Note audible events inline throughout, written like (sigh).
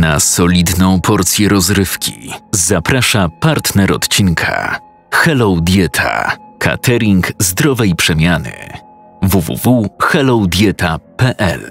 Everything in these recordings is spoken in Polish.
Na solidną porcję rozrywki zaprasza partner odcinka Hello Dieta, catering zdrowej przemiany www.hellodieta.pl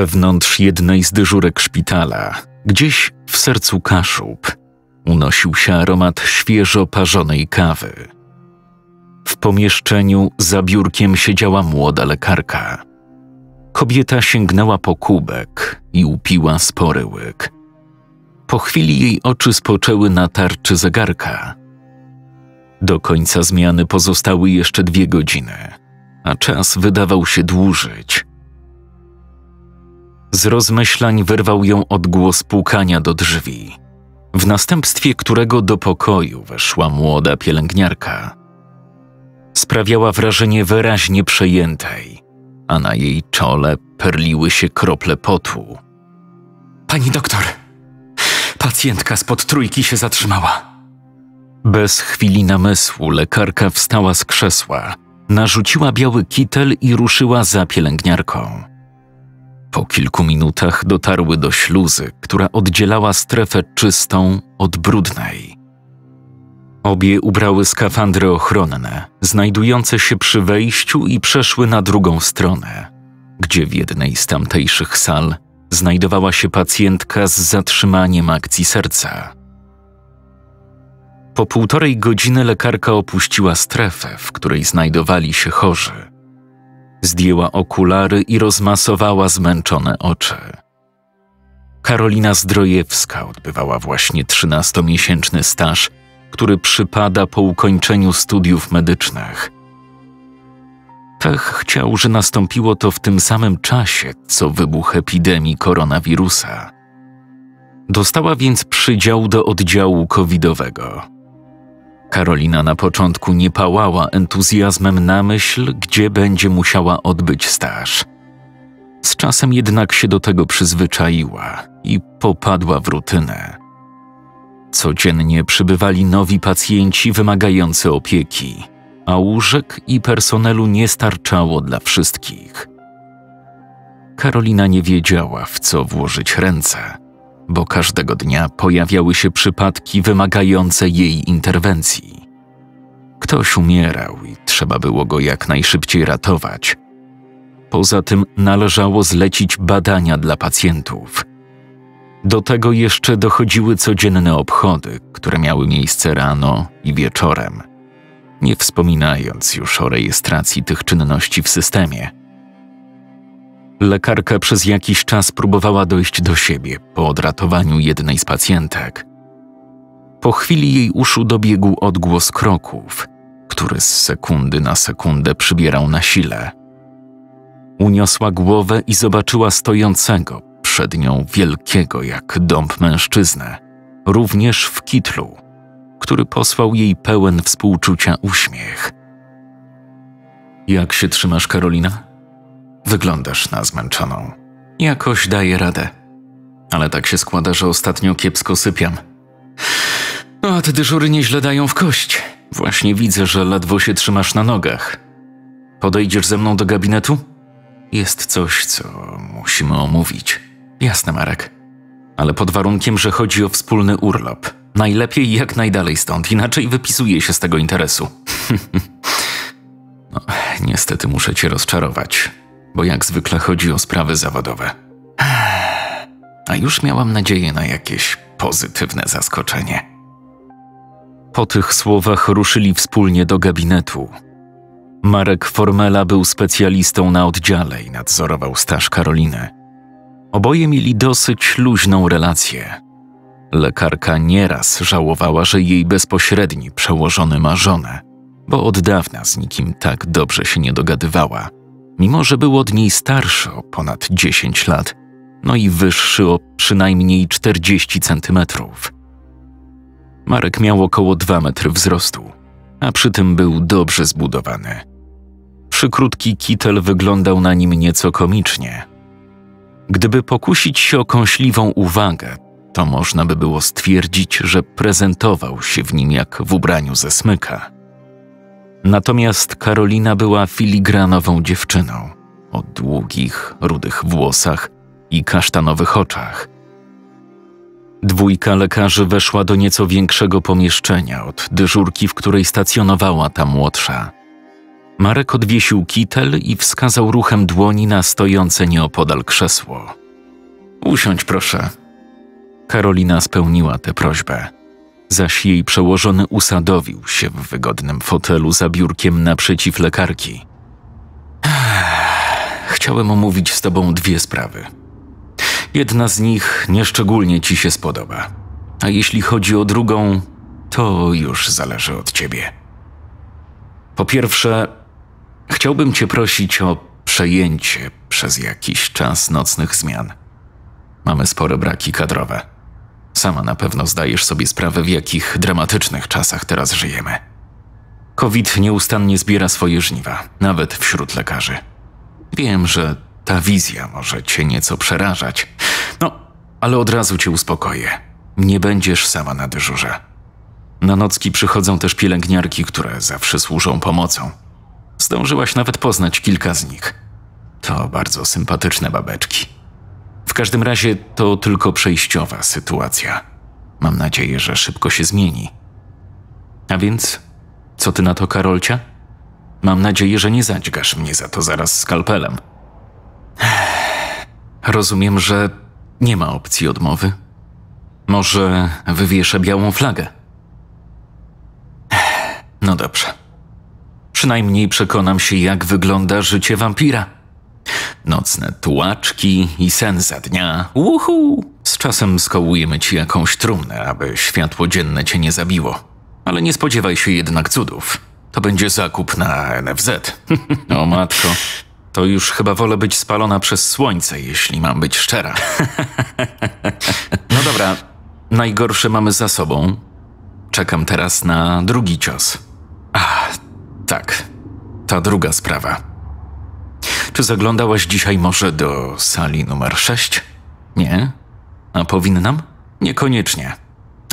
wewnątrz jednej z dyżurek szpitala, gdzieś w sercu kaszub, unosił się aromat świeżo parzonej kawy. W pomieszczeniu za biurkiem siedziała młoda lekarka. Kobieta sięgnęła po kubek i upiła spory łyk. Po chwili jej oczy spoczęły na tarczy zegarka. Do końca zmiany pozostały jeszcze dwie godziny, a czas wydawał się dłużyć – z rozmyślań wyrwał ją odgłos pukania do drzwi, w następstwie którego do pokoju weszła młoda pielęgniarka. Sprawiała wrażenie wyraźnie przejętej, a na jej czole perliły się krople potu. Pani doktor, pacjentka spod trójki się zatrzymała. Bez chwili namysłu lekarka wstała z krzesła, narzuciła biały kitel i ruszyła za pielęgniarką. Po kilku minutach dotarły do śluzy, która oddzielała strefę czystą od brudnej. Obie ubrały skafandry ochronne, znajdujące się przy wejściu i przeszły na drugą stronę, gdzie w jednej z tamtejszych sal znajdowała się pacjentka z zatrzymaniem akcji serca. Po półtorej godziny lekarka opuściła strefę, w której znajdowali się chorzy. Zdjęła okulary i rozmasowała zmęczone oczy. Karolina Zdrojewska odbywała właśnie 13-miesięczny staż, który przypada po ukończeniu studiów medycznych. Pech chciał, że nastąpiło to w tym samym czasie, co wybuch epidemii koronawirusa. Dostała więc przydział do oddziału covidowego. Karolina na początku nie pałała entuzjazmem na myśl, gdzie będzie musiała odbyć staż. Z czasem jednak się do tego przyzwyczaiła i popadła w rutynę. Codziennie przybywali nowi pacjenci wymagający opieki, a łóżek i personelu nie starczało dla wszystkich. Karolina nie wiedziała, w co włożyć ręce bo każdego dnia pojawiały się przypadki wymagające jej interwencji. Ktoś umierał i trzeba było go jak najszybciej ratować. Poza tym należało zlecić badania dla pacjentów. Do tego jeszcze dochodziły codzienne obchody, które miały miejsce rano i wieczorem, nie wspominając już o rejestracji tych czynności w systemie Lekarka przez jakiś czas próbowała dojść do siebie po odratowaniu jednej z pacjentek. Po chwili jej uszu dobiegł odgłos kroków, który z sekundy na sekundę przybierał na sile. Uniosła głowę i zobaczyła stojącego przed nią wielkiego jak dąb mężczyznę, również w kitlu, który posłał jej pełen współczucia uśmiech. Jak się trzymasz, Karolina? Wyglądasz na zmęczoną. Jakoś daję radę. Ale tak się składa, że ostatnio kiepsko sypiam. No a te dyżury nieźle dają w kość. Właśnie widzę, że ledwo się trzymasz na nogach. Podejdziesz ze mną do gabinetu? Jest coś, co musimy omówić. Jasne, Marek. Ale pod warunkiem, że chodzi o wspólny urlop. Najlepiej jak najdalej stąd, inaczej wypisuję się z tego interesu. (laughs) no, niestety muszę cię rozczarować bo jak zwykle chodzi o sprawy zawodowe. A już miałam nadzieję na jakieś pozytywne zaskoczenie. Po tych słowach ruszyli wspólnie do gabinetu. Marek Formela był specjalistą na oddziale i nadzorował staż Karoliny. Oboje mieli dosyć luźną relację. Lekarka nieraz żałowała, że jej bezpośredni przełożony ma żonę, bo od dawna z nikim tak dobrze się nie dogadywała – mimo że był od niej starszy o ponad 10 lat, no i wyższy o przynajmniej 40 centymetrów. Marek miał około 2 metry wzrostu, a przy tym był dobrze zbudowany. Przykrótki kitel wyglądał na nim nieco komicznie. Gdyby pokusić się o kąśliwą uwagę, to można by było stwierdzić, że prezentował się w nim jak w ubraniu ze smyka. Natomiast Karolina była filigranową dziewczyną o długich, rudych włosach i kasztanowych oczach. Dwójka lekarzy weszła do nieco większego pomieszczenia od dyżurki, w której stacjonowała ta młodsza. Marek odwiesił kitel i wskazał ruchem dłoni na stojące nieopodal krzesło. Usiądź, proszę. Karolina spełniła tę prośbę zaś jej przełożony usadowił się w wygodnym fotelu za biurkiem naprzeciw lekarki. Chciałem omówić z tobą dwie sprawy. Jedna z nich nieszczególnie ci się spodoba, a jeśli chodzi o drugą, to już zależy od ciebie. Po pierwsze, chciałbym cię prosić o przejęcie przez jakiś czas nocnych zmian. Mamy spore braki kadrowe. Sama na pewno zdajesz sobie sprawę, w jakich dramatycznych czasach teraz żyjemy. COVID nieustannie zbiera swoje żniwa, nawet wśród lekarzy. Wiem, że ta wizja może cię nieco przerażać, no, ale od razu cię uspokoję. Nie będziesz sama na dyżurze. Na nocki przychodzą też pielęgniarki, które zawsze służą pomocą. Zdążyłaś nawet poznać kilka z nich. To bardzo sympatyczne babeczki. W każdym razie to tylko przejściowa sytuacja. Mam nadzieję, że szybko się zmieni. A więc, co ty na to, Karolcia? Mam nadzieję, że nie zadźgasz mnie za to zaraz skalpelem. (sighs) Rozumiem, że nie ma opcji odmowy. Może wywieszę białą flagę. (sighs) No dobrze. Przynajmniej przekonam się, jak wygląda życie wampira. Nocne tułaczki i sen za dnia. Uhu! Z czasem skołujemy ci jakąś trumnę, aby światło dzienne cię nie zabiło. Ale nie spodziewaj się jednak cudów. To będzie zakup na NFZ. (laughs) o matko, to już chyba wolę być spalona przez słońce, jeśli mam być szczera. (laughs) no dobra, najgorsze mamy za sobą. Czekam teraz na drugi cios. Ach, tak, ta druga sprawa. Czy zaglądałaś dzisiaj może do sali numer 6? Nie? A powinnam? Niekoniecznie.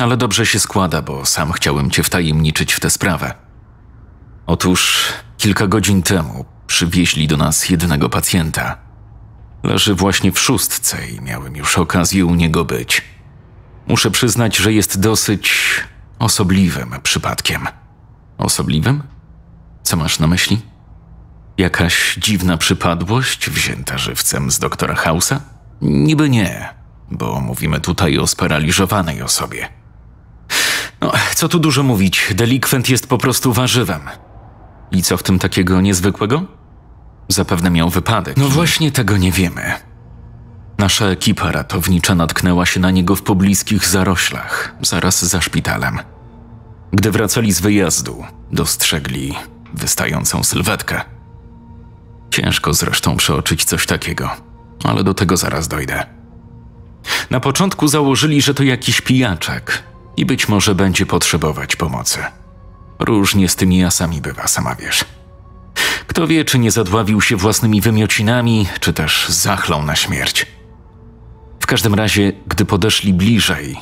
Ale dobrze się składa, bo sam chciałem cię wtajemniczyć w tę sprawę. Otóż kilka godzin temu przywieźli do nas jednego pacjenta. Leży właśnie w szóstce i miałem już okazję u niego być. Muszę przyznać, że jest dosyć osobliwym przypadkiem. Osobliwym? Co masz na myśli? Jakaś dziwna przypadłość wzięta żywcem z doktora Hausa? Niby nie, bo mówimy tutaj o sparaliżowanej osobie. No, co tu dużo mówić, delikwent jest po prostu warzywem. I co w tym takiego niezwykłego? Zapewne miał wypadek. No właśnie tego nie wiemy. Nasza ekipa ratownicza natknęła się na niego w pobliskich zaroślach, zaraz za szpitalem. Gdy wracali z wyjazdu, dostrzegli wystającą sylwetkę. Ciężko zresztą przeoczyć coś takiego, ale do tego zaraz dojdę. Na początku założyli, że to jakiś pijaczek i być może będzie potrzebować pomocy. Różnie z tymi jasami bywa, sama wiesz. Kto wie, czy nie zadławił się własnymi wymiocinami, czy też zachlął na śmierć. W każdym razie, gdy podeszli bliżej,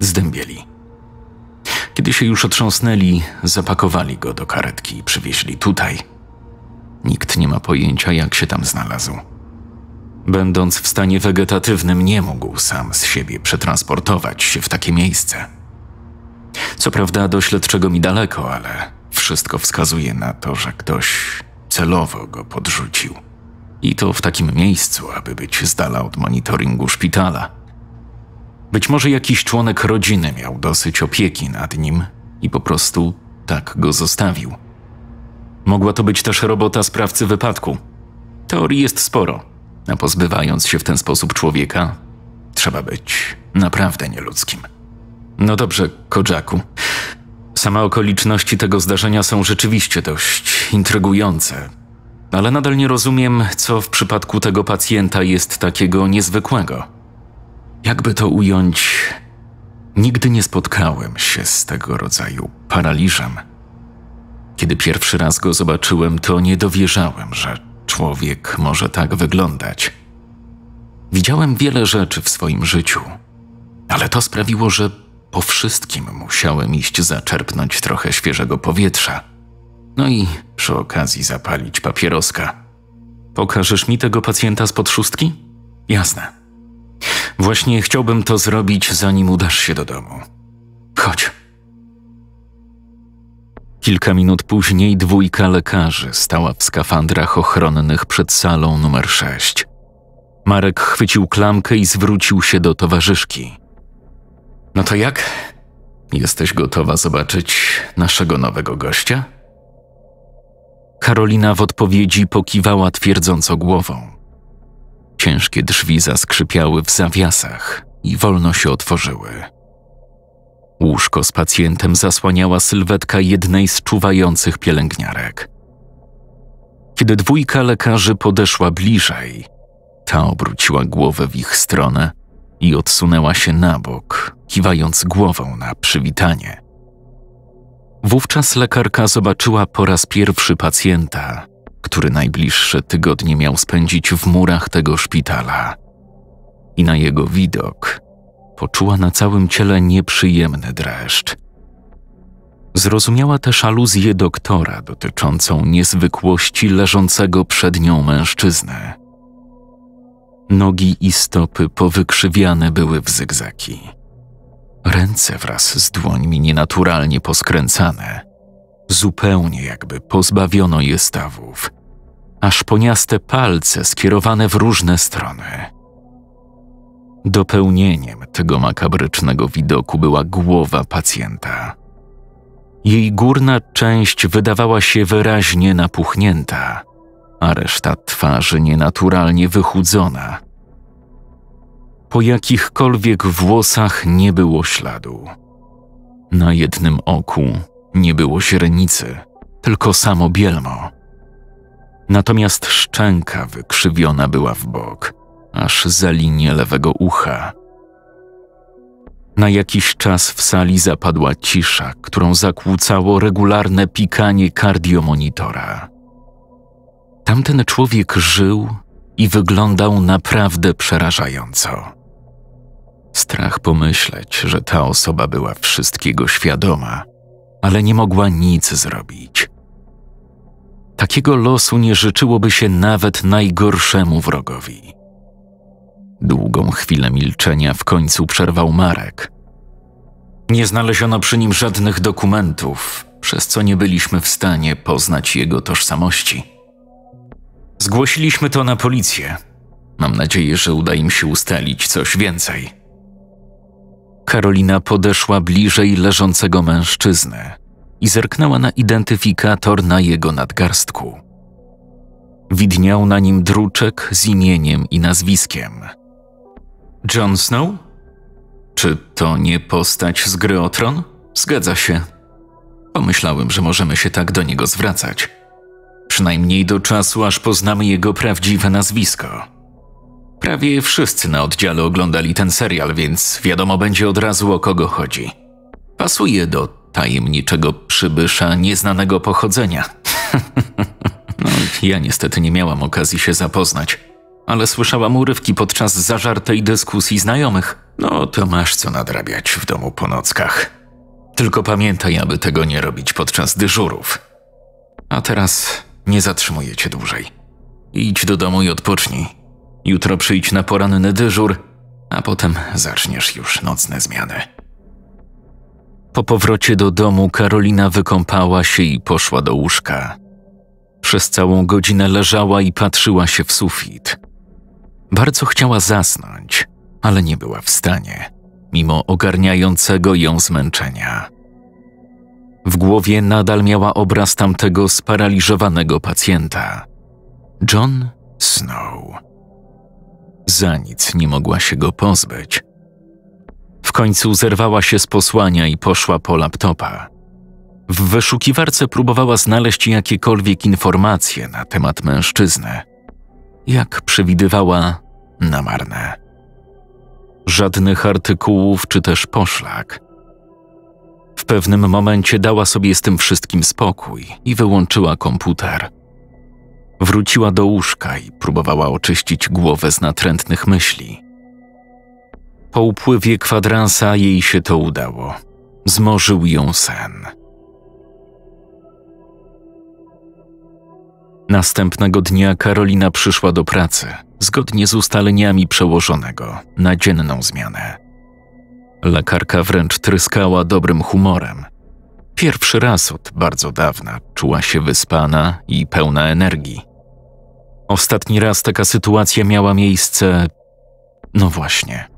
zdębieli. Kiedy się już otrząsnęli, zapakowali go do karetki i przywieźli tutaj – Nikt nie ma pojęcia, jak się tam znalazł. Będąc w stanie wegetatywnym, nie mógł sam z siebie przetransportować się w takie miejsce. Co prawda, do śledczego mi daleko, ale wszystko wskazuje na to, że ktoś celowo go podrzucił. I to w takim miejscu, aby być z dala od monitoringu szpitala. Być może jakiś członek rodziny miał dosyć opieki nad nim i po prostu tak go zostawił. Mogła to być też robota sprawcy wypadku. Teorii jest sporo, a pozbywając się w ten sposób człowieka, trzeba być naprawdę nieludzkim. No dobrze, Kojaku. Same okoliczności tego zdarzenia są rzeczywiście dość intrygujące, ale nadal nie rozumiem, co w przypadku tego pacjenta jest takiego niezwykłego. Jakby to ująć, nigdy nie spotkałem się z tego rodzaju paraliżem. Kiedy pierwszy raz go zobaczyłem, to nie dowierzałem, że człowiek może tak wyglądać. Widziałem wiele rzeczy w swoim życiu, ale to sprawiło, że po wszystkim musiałem iść zaczerpnąć trochę świeżego powietrza. No i przy okazji zapalić papieroska. Pokażesz mi tego pacjenta z szóstki? Jasne. Właśnie chciałbym to zrobić, zanim udasz się do domu. Chodź. Kilka minut później dwójka lekarzy stała w skafandrach ochronnych przed salą numer 6. Marek chwycił klamkę i zwrócił się do towarzyszki. No to jak? Jesteś gotowa zobaczyć naszego nowego gościa? Karolina w odpowiedzi pokiwała twierdząco głową. Ciężkie drzwi zaskrzypiały w zawiasach i wolno się otworzyły. Łóżko z pacjentem zasłaniała sylwetka jednej z czuwających pielęgniarek. Kiedy dwójka lekarzy podeszła bliżej, ta obróciła głowę w ich stronę i odsunęła się na bok, kiwając głową na przywitanie. Wówczas lekarka zobaczyła po raz pierwszy pacjenta, który najbliższe tygodnie miał spędzić w murach tego szpitala. I na jego widok Poczuła na całym ciele nieprzyjemny dreszcz. Zrozumiała też aluzję doktora dotyczącą niezwykłości leżącego przed nią mężczyzny. Nogi i stopy powykrzywiane były w zygzaki. Ręce wraz z dłońmi nienaturalnie poskręcane, zupełnie jakby pozbawiono je stawów, aż poniaste palce skierowane w różne strony. Dopełnieniem tego makabrycznego widoku była głowa pacjenta. Jej górna część wydawała się wyraźnie napuchnięta, a reszta twarzy nienaturalnie wychudzona. Po jakichkolwiek włosach nie było śladu. Na jednym oku nie było źrenicy, tylko samo bielmo. Natomiast szczęka wykrzywiona była w bok, aż za linię lewego ucha. Na jakiś czas w sali zapadła cisza, którą zakłócało regularne pikanie kardiomonitora. Tamten człowiek żył i wyglądał naprawdę przerażająco. Strach pomyśleć, że ta osoba była wszystkiego świadoma, ale nie mogła nic zrobić. Takiego losu nie życzyłoby się nawet najgorszemu wrogowi. Długą chwilę milczenia w końcu przerwał Marek. Nie znaleziono przy nim żadnych dokumentów, przez co nie byliśmy w stanie poznać jego tożsamości. Zgłosiliśmy to na policję. Mam nadzieję, że uda im się ustalić coś więcej. Karolina podeszła bliżej leżącego mężczyzny i zerknęła na identyfikator na jego nadgarstku. Widniał na nim druczek z imieniem i nazwiskiem – Jon Snow? Czy to nie postać z gry o tron? Zgadza się. Pomyślałem, że możemy się tak do niego zwracać. Przynajmniej do czasu, aż poznamy jego prawdziwe nazwisko. Prawie wszyscy na oddziale oglądali ten serial, więc wiadomo będzie od razu o kogo chodzi. Pasuje do tajemniczego przybysza nieznanego pochodzenia. (laughs) no, ja niestety nie miałam okazji się zapoznać ale słyszałam urywki podczas zażartej dyskusji znajomych. No to masz co nadrabiać w domu po nockach. Tylko pamiętaj, aby tego nie robić podczas dyżurów. A teraz nie zatrzymuję cię dłużej. Idź do domu i odpocznij. Jutro przyjdź na poranny dyżur, a potem zaczniesz już nocne zmiany. Po powrocie do domu Karolina wykąpała się i poszła do łóżka. Przez całą godzinę leżała i patrzyła się w sufit. Bardzo chciała zasnąć, ale nie była w stanie, mimo ogarniającego ją zmęczenia. W głowie nadal miała obraz tamtego sparaliżowanego pacjenta. John Snow. Za nic nie mogła się go pozbyć. W końcu zerwała się z posłania i poszła po laptopa. W wyszukiwarce próbowała znaleźć jakiekolwiek informacje na temat mężczyzny, jak przewidywała, na marne. Żadnych artykułów czy też poszlak. W pewnym momencie dała sobie z tym wszystkim spokój i wyłączyła komputer. Wróciła do łóżka i próbowała oczyścić głowę z natrętnych myśli. Po upływie kwadransa jej się to udało. Zmorzył ją sen. Następnego dnia Karolina przyszła do pracy, zgodnie z ustaleniami przełożonego, na dzienną zmianę. Lekarka wręcz tryskała dobrym humorem. Pierwszy raz od bardzo dawna czuła się wyspana i pełna energii. Ostatni raz taka sytuacja miała miejsce. No właśnie.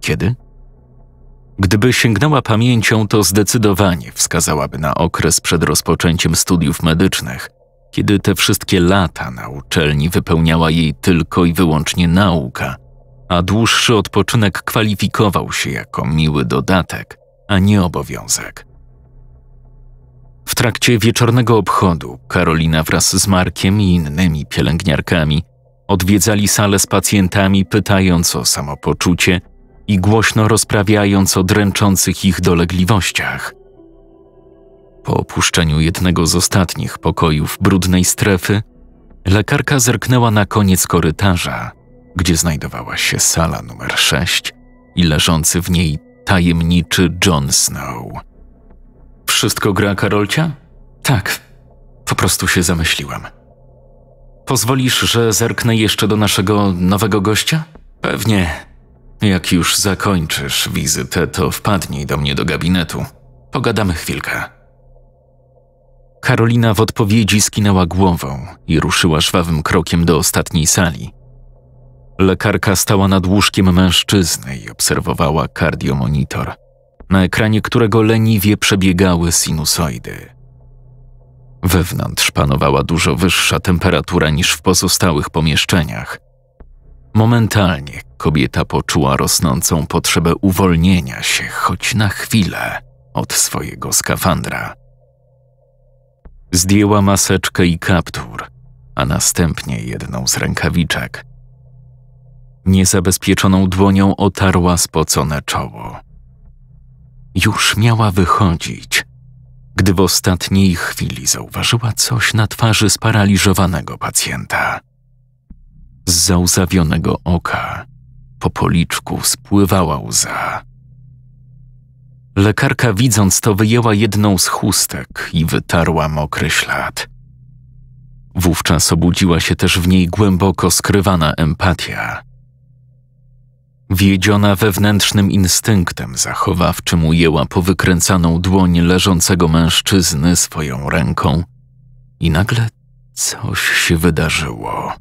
Kiedy? Gdyby sięgnęła pamięcią, to zdecydowanie wskazałaby na okres przed rozpoczęciem studiów medycznych, kiedy te wszystkie lata na uczelni wypełniała jej tylko i wyłącznie nauka, a dłuższy odpoczynek kwalifikował się jako miły dodatek, a nie obowiązek. W trakcie wieczornego obchodu Karolina wraz z Markiem i innymi pielęgniarkami odwiedzali salę z pacjentami, pytając o samopoczucie i głośno rozprawiając o dręczących ich dolegliwościach – po opuszczeniu jednego z ostatnich pokojów brudnej strefy, lekarka zerknęła na koniec korytarza, gdzie znajdowała się sala numer 6 i leżący w niej tajemniczy Jon Snow. Wszystko gra, Karolcia? Tak, po prostu się zamyśliłam. Pozwolisz, że zerknę jeszcze do naszego nowego gościa? Pewnie. Jak już zakończysz wizytę, to wpadnij do mnie do gabinetu. Pogadamy chwilkę. Karolina w odpowiedzi skinęła głową i ruszyła żwawym krokiem do ostatniej sali. Lekarka stała nad łóżkiem mężczyzny i obserwowała kardiomonitor, na ekranie którego leniwie przebiegały sinusoidy. Wewnątrz panowała dużo wyższa temperatura niż w pozostałych pomieszczeniach. Momentalnie kobieta poczuła rosnącą potrzebę uwolnienia się choć na chwilę od swojego skafandra. Zdjęła maseczkę i kaptur, a następnie jedną z rękawiczek. Niezabezpieczoną dłonią otarła spocone czoło. Już miała wychodzić, gdy w ostatniej chwili zauważyła coś na twarzy sparaliżowanego pacjenta. Z zauzawionego oka po policzku spływała łza. Lekarka widząc to wyjęła jedną z chustek i wytarła mokry ślad. Wówczas obudziła się też w niej głęboko skrywana empatia. Wiedziona wewnętrznym instynktem zachowawczym ujęła powykręcaną dłoń leżącego mężczyzny swoją ręką i nagle coś się wydarzyło.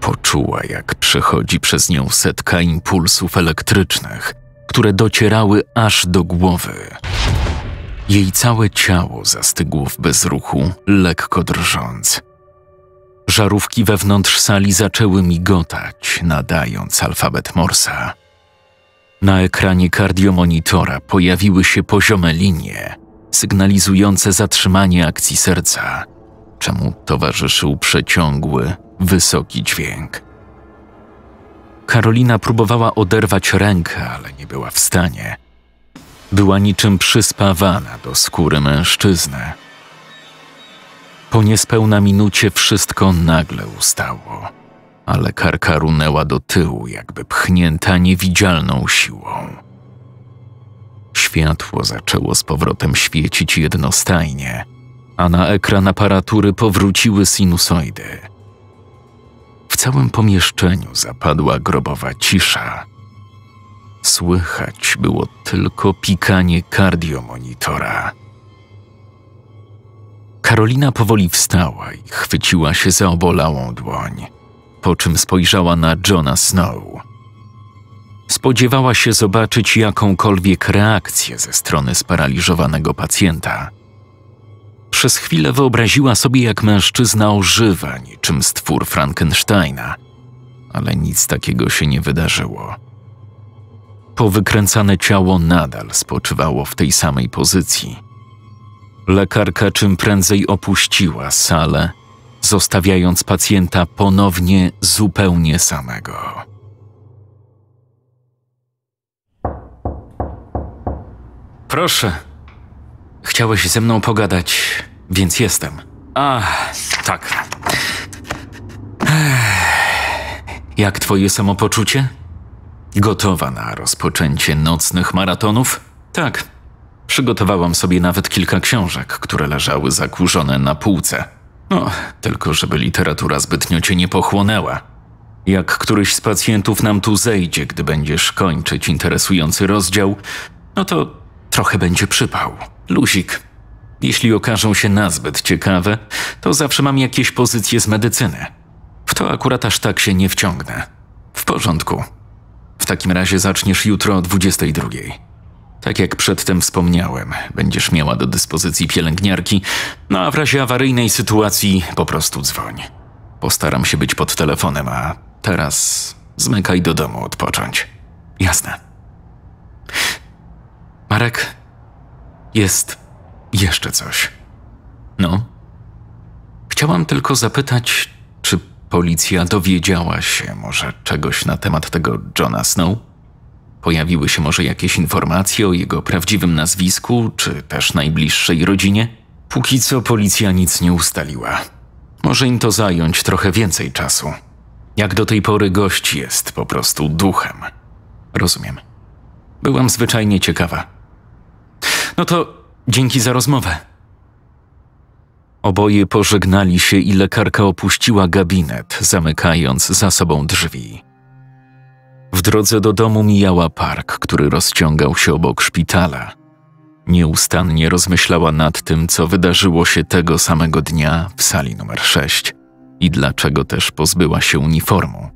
Poczuła, jak przechodzi przez nią setka impulsów elektrycznych – które docierały aż do głowy. Jej całe ciało zastygło w bezruchu, lekko drżąc. Żarówki wewnątrz sali zaczęły migotać, nadając alfabet Morsa. Na ekranie kardiomonitora pojawiły się poziome linie, sygnalizujące zatrzymanie akcji serca, czemu towarzyszył przeciągły, wysoki dźwięk. Karolina próbowała oderwać rękę, ale nie była w stanie. Była niczym przyspawana do skóry mężczyzny. Po niespełna minucie wszystko nagle ustało, ale karka runęła do tyłu, jakby pchnięta niewidzialną siłą. Światło zaczęło z powrotem świecić jednostajnie, a na ekran aparatury powróciły sinusoidy. W całym pomieszczeniu zapadła grobowa cisza. Słychać było tylko pikanie kardiomonitora. Karolina powoli wstała i chwyciła się za obolałą dłoń, po czym spojrzała na Johna Snow. Spodziewała się zobaczyć jakąkolwiek reakcję ze strony sparaliżowanego pacjenta – przez chwilę wyobraziła sobie, jak mężczyzna ożywa niczym stwór Frankensteina, ale nic takiego się nie wydarzyło. Powykręcane ciało nadal spoczywało w tej samej pozycji. Lekarka czym prędzej opuściła salę, zostawiając pacjenta ponownie zupełnie samego. Proszę, Chciałeś ze mną pogadać, więc jestem. A, tak. Jak twoje samopoczucie? Gotowa na rozpoczęcie nocnych maratonów? Tak. Przygotowałam sobie nawet kilka książek, które leżały zakurzone na półce. No, tylko żeby literatura zbytnio cię nie pochłonęła. Jak któryś z pacjentów nam tu zejdzie, gdy będziesz kończyć interesujący rozdział, no to trochę będzie przypał. Luzik. Jeśli okażą się nazbyt ciekawe, to zawsze mam jakieś pozycje z medycyny. W to akurat aż tak się nie wciągnę. W porządku. W takim razie zaczniesz jutro o 22. Tak jak przedtem wspomniałem, będziesz miała do dyspozycji pielęgniarki, no a w razie awaryjnej sytuacji po prostu dzwoń. Postaram się być pod telefonem, a teraz zmykaj do domu odpocząć. Jasne. Marek, jest jeszcze coś. No? Chciałam tylko zapytać, czy policja dowiedziała się może czegoś na temat tego Johna Snow? Pojawiły się może jakieś informacje o jego prawdziwym nazwisku, czy też najbliższej rodzinie? Póki co policja nic nie ustaliła. Może im to zająć trochę więcej czasu. Jak do tej pory gość jest po prostu duchem. Rozumiem. Byłam zwyczajnie ciekawa. No to dzięki za rozmowę. Oboje pożegnali się i lekarka opuściła gabinet, zamykając za sobą drzwi. W drodze do domu mijała park, który rozciągał się obok szpitala. Nieustannie rozmyślała nad tym, co wydarzyło się tego samego dnia w sali numer 6 i dlaczego też pozbyła się uniformu.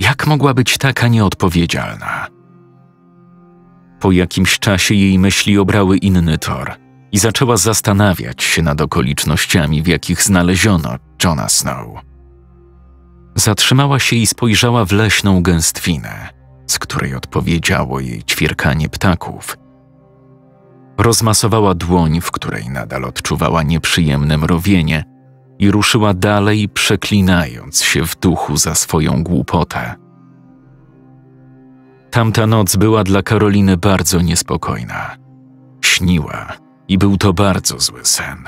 Jak mogła być taka nieodpowiedzialna? Po jakimś czasie jej myśli obrały inny tor i zaczęła zastanawiać się nad okolicznościami, w jakich znaleziono Johna Snow. Zatrzymała się i spojrzała w leśną gęstwinę, z której odpowiedziało jej ćwierkanie ptaków. Rozmasowała dłoń, w której nadal odczuwała nieprzyjemne mrowienie, i ruszyła dalej, przeklinając się w duchu za swoją głupotę. Tamta noc była dla Karoliny bardzo niespokojna. Śniła i był to bardzo zły sen.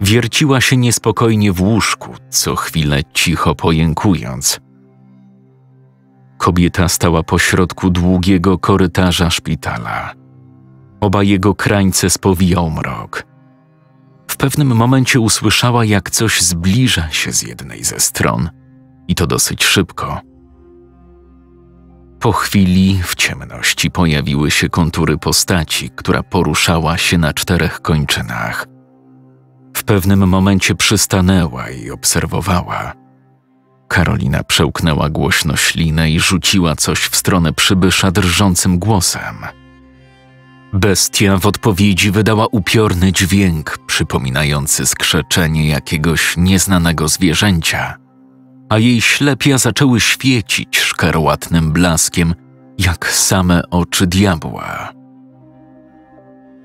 Wierciła się niespokojnie w łóżku, co chwilę cicho pojękując. Kobieta stała pośrodku długiego korytarza szpitala. Oba jego krańce spowijał mrok. W pewnym momencie usłyszała, jak coś zbliża się z jednej ze stron i to dosyć szybko – po chwili w ciemności pojawiły się kontury postaci, która poruszała się na czterech kończynach. W pewnym momencie przystanęła i obserwowała. Karolina przełknęła głośno ślinę i rzuciła coś w stronę przybysza drżącym głosem. Bestia w odpowiedzi wydała upiorny dźwięk, przypominający skrzeczenie jakiegoś nieznanego zwierzęcia a jej ślepia zaczęły świecić szkarłatnym blaskiem, jak same oczy diabła.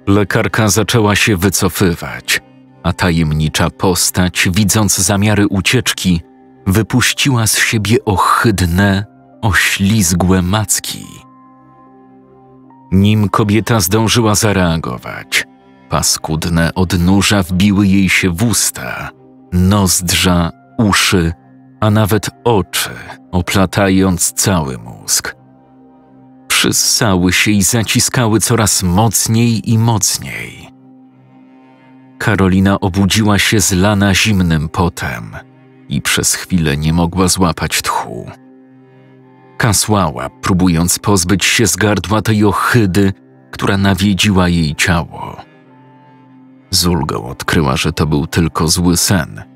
Lekarka zaczęła się wycofywać, a tajemnicza postać, widząc zamiary ucieczki, wypuściła z siebie ohydne, oślizgłe macki. Nim kobieta zdążyła zareagować, paskudne odnóża wbiły jej się w usta, nozdrza, uszy a nawet oczy, oplatając cały mózg. Przyssały się i zaciskały coraz mocniej i mocniej. Karolina obudziła się zlana zimnym potem i przez chwilę nie mogła złapać tchu. Kasłała, próbując pozbyć się z gardła tej ohydy, która nawiedziła jej ciało. Z ulgą odkryła, że to był tylko zły sen –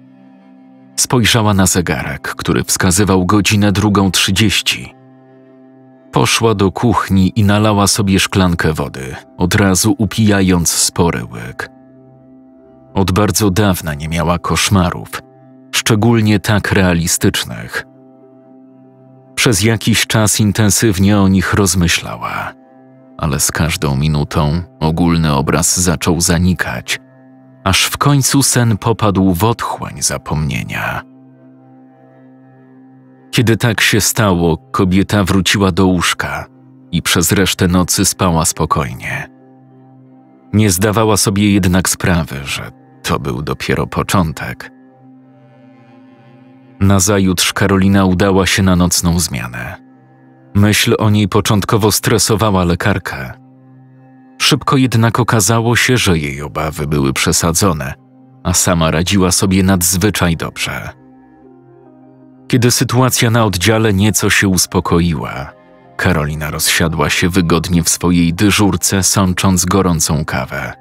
Spojrzała na zegarek, który wskazywał godzinę drugą trzydzieści. Poszła do kuchni i nalała sobie szklankę wody, od razu upijając spory łyk. Od bardzo dawna nie miała koszmarów, szczególnie tak realistycznych. Przez jakiś czas intensywnie o nich rozmyślała, ale z każdą minutą ogólny obraz zaczął zanikać – aż w końcu sen popadł w otchłań zapomnienia. Kiedy tak się stało, kobieta wróciła do łóżka i przez resztę nocy spała spokojnie. Nie zdawała sobie jednak sprawy, że to był dopiero początek. Nazajutrz Karolina udała się na nocną zmianę. Myśl o niej początkowo stresowała lekarkę, Szybko jednak okazało się, że jej obawy były przesadzone, a sama radziła sobie nadzwyczaj dobrze. Kiedy sytuacja na oddziale nieco się uspokoiła, Karolina rozsiadła się wygodnie w swojej dyżurce, sącząc gorącą kawę.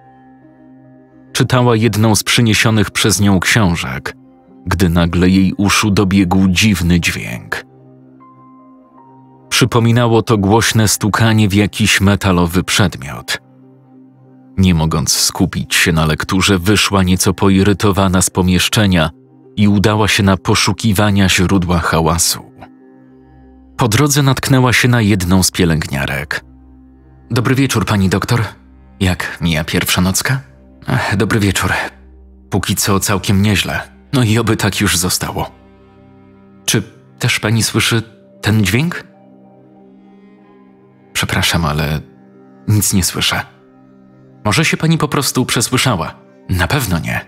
Czytała jedną z przyniesionych przez nią książek, gdy nagle jej uszu dobiegł dziwny dźwięk. Przypominało to głośne stukanie w jakiś metalowy przedmiot. Nie mogąc skupić się na lekturze, wyszła nieco poirytowana z pomieszczenia i udała się na poszukiwania źródła hałasu. Po drodze natknęła się na jedną z pielęgniarek. Dobry wieczór, pani doktor. Jak mija pierwsza nocka? Ach, dobry wieczór. Póki co całkiem nieźle. No i oby tak już zostało. Czy też pani słyszy ten dźwięk? Przepraszam, ale nic nie słyszę. Może się pani po prostu przesłyszała. Na pewno nie.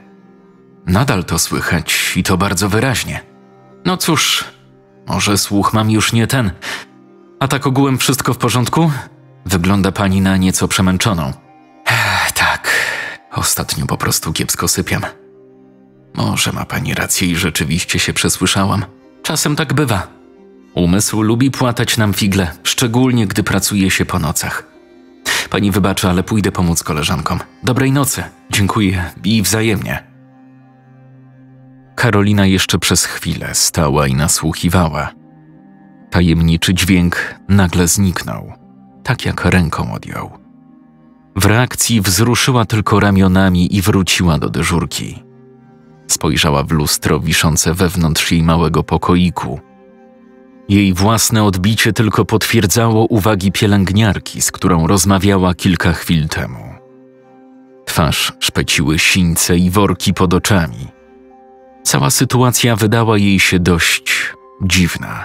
Nadal to słychać i to bardzo wyraźnie. No cóż, może słuch mam już nie ten. A tak ogółem wszystko w porządku? Wygląda pani na nieco przemęczoną. Ech, tak, ostatnio po prostu kiepsko sypiam. Może ma pani rację i rzeczywiście się przesłyszałam. Czasem tak bywa. Umysł lubi płatać nam figle, szczególnie gdy pracuje się po nocach. Pani wybaczy, ale pójdę pomóc koleżankom. Dobrej nocy. Dziękuję i wzajemnie. Karolina jeszcze przez chwilę stała i nasłuchiwała. Tajemniczy dźwięk nagle zniknął, tak jak ręką odjął. W reakcji wzruszyła tylko ramionami i wróciła do dyżurki. Spojrzała w lustro wiszące wewnątrz jej małego pokoiku, jej własne odbicie tylko potwierdzało uwagi pielęgniarki, z którą rozmawiała kilka chwil temu. Twarz szpeciły sińce i worki pod oczami. Cała sytuacja wydała jej się dość dziwna.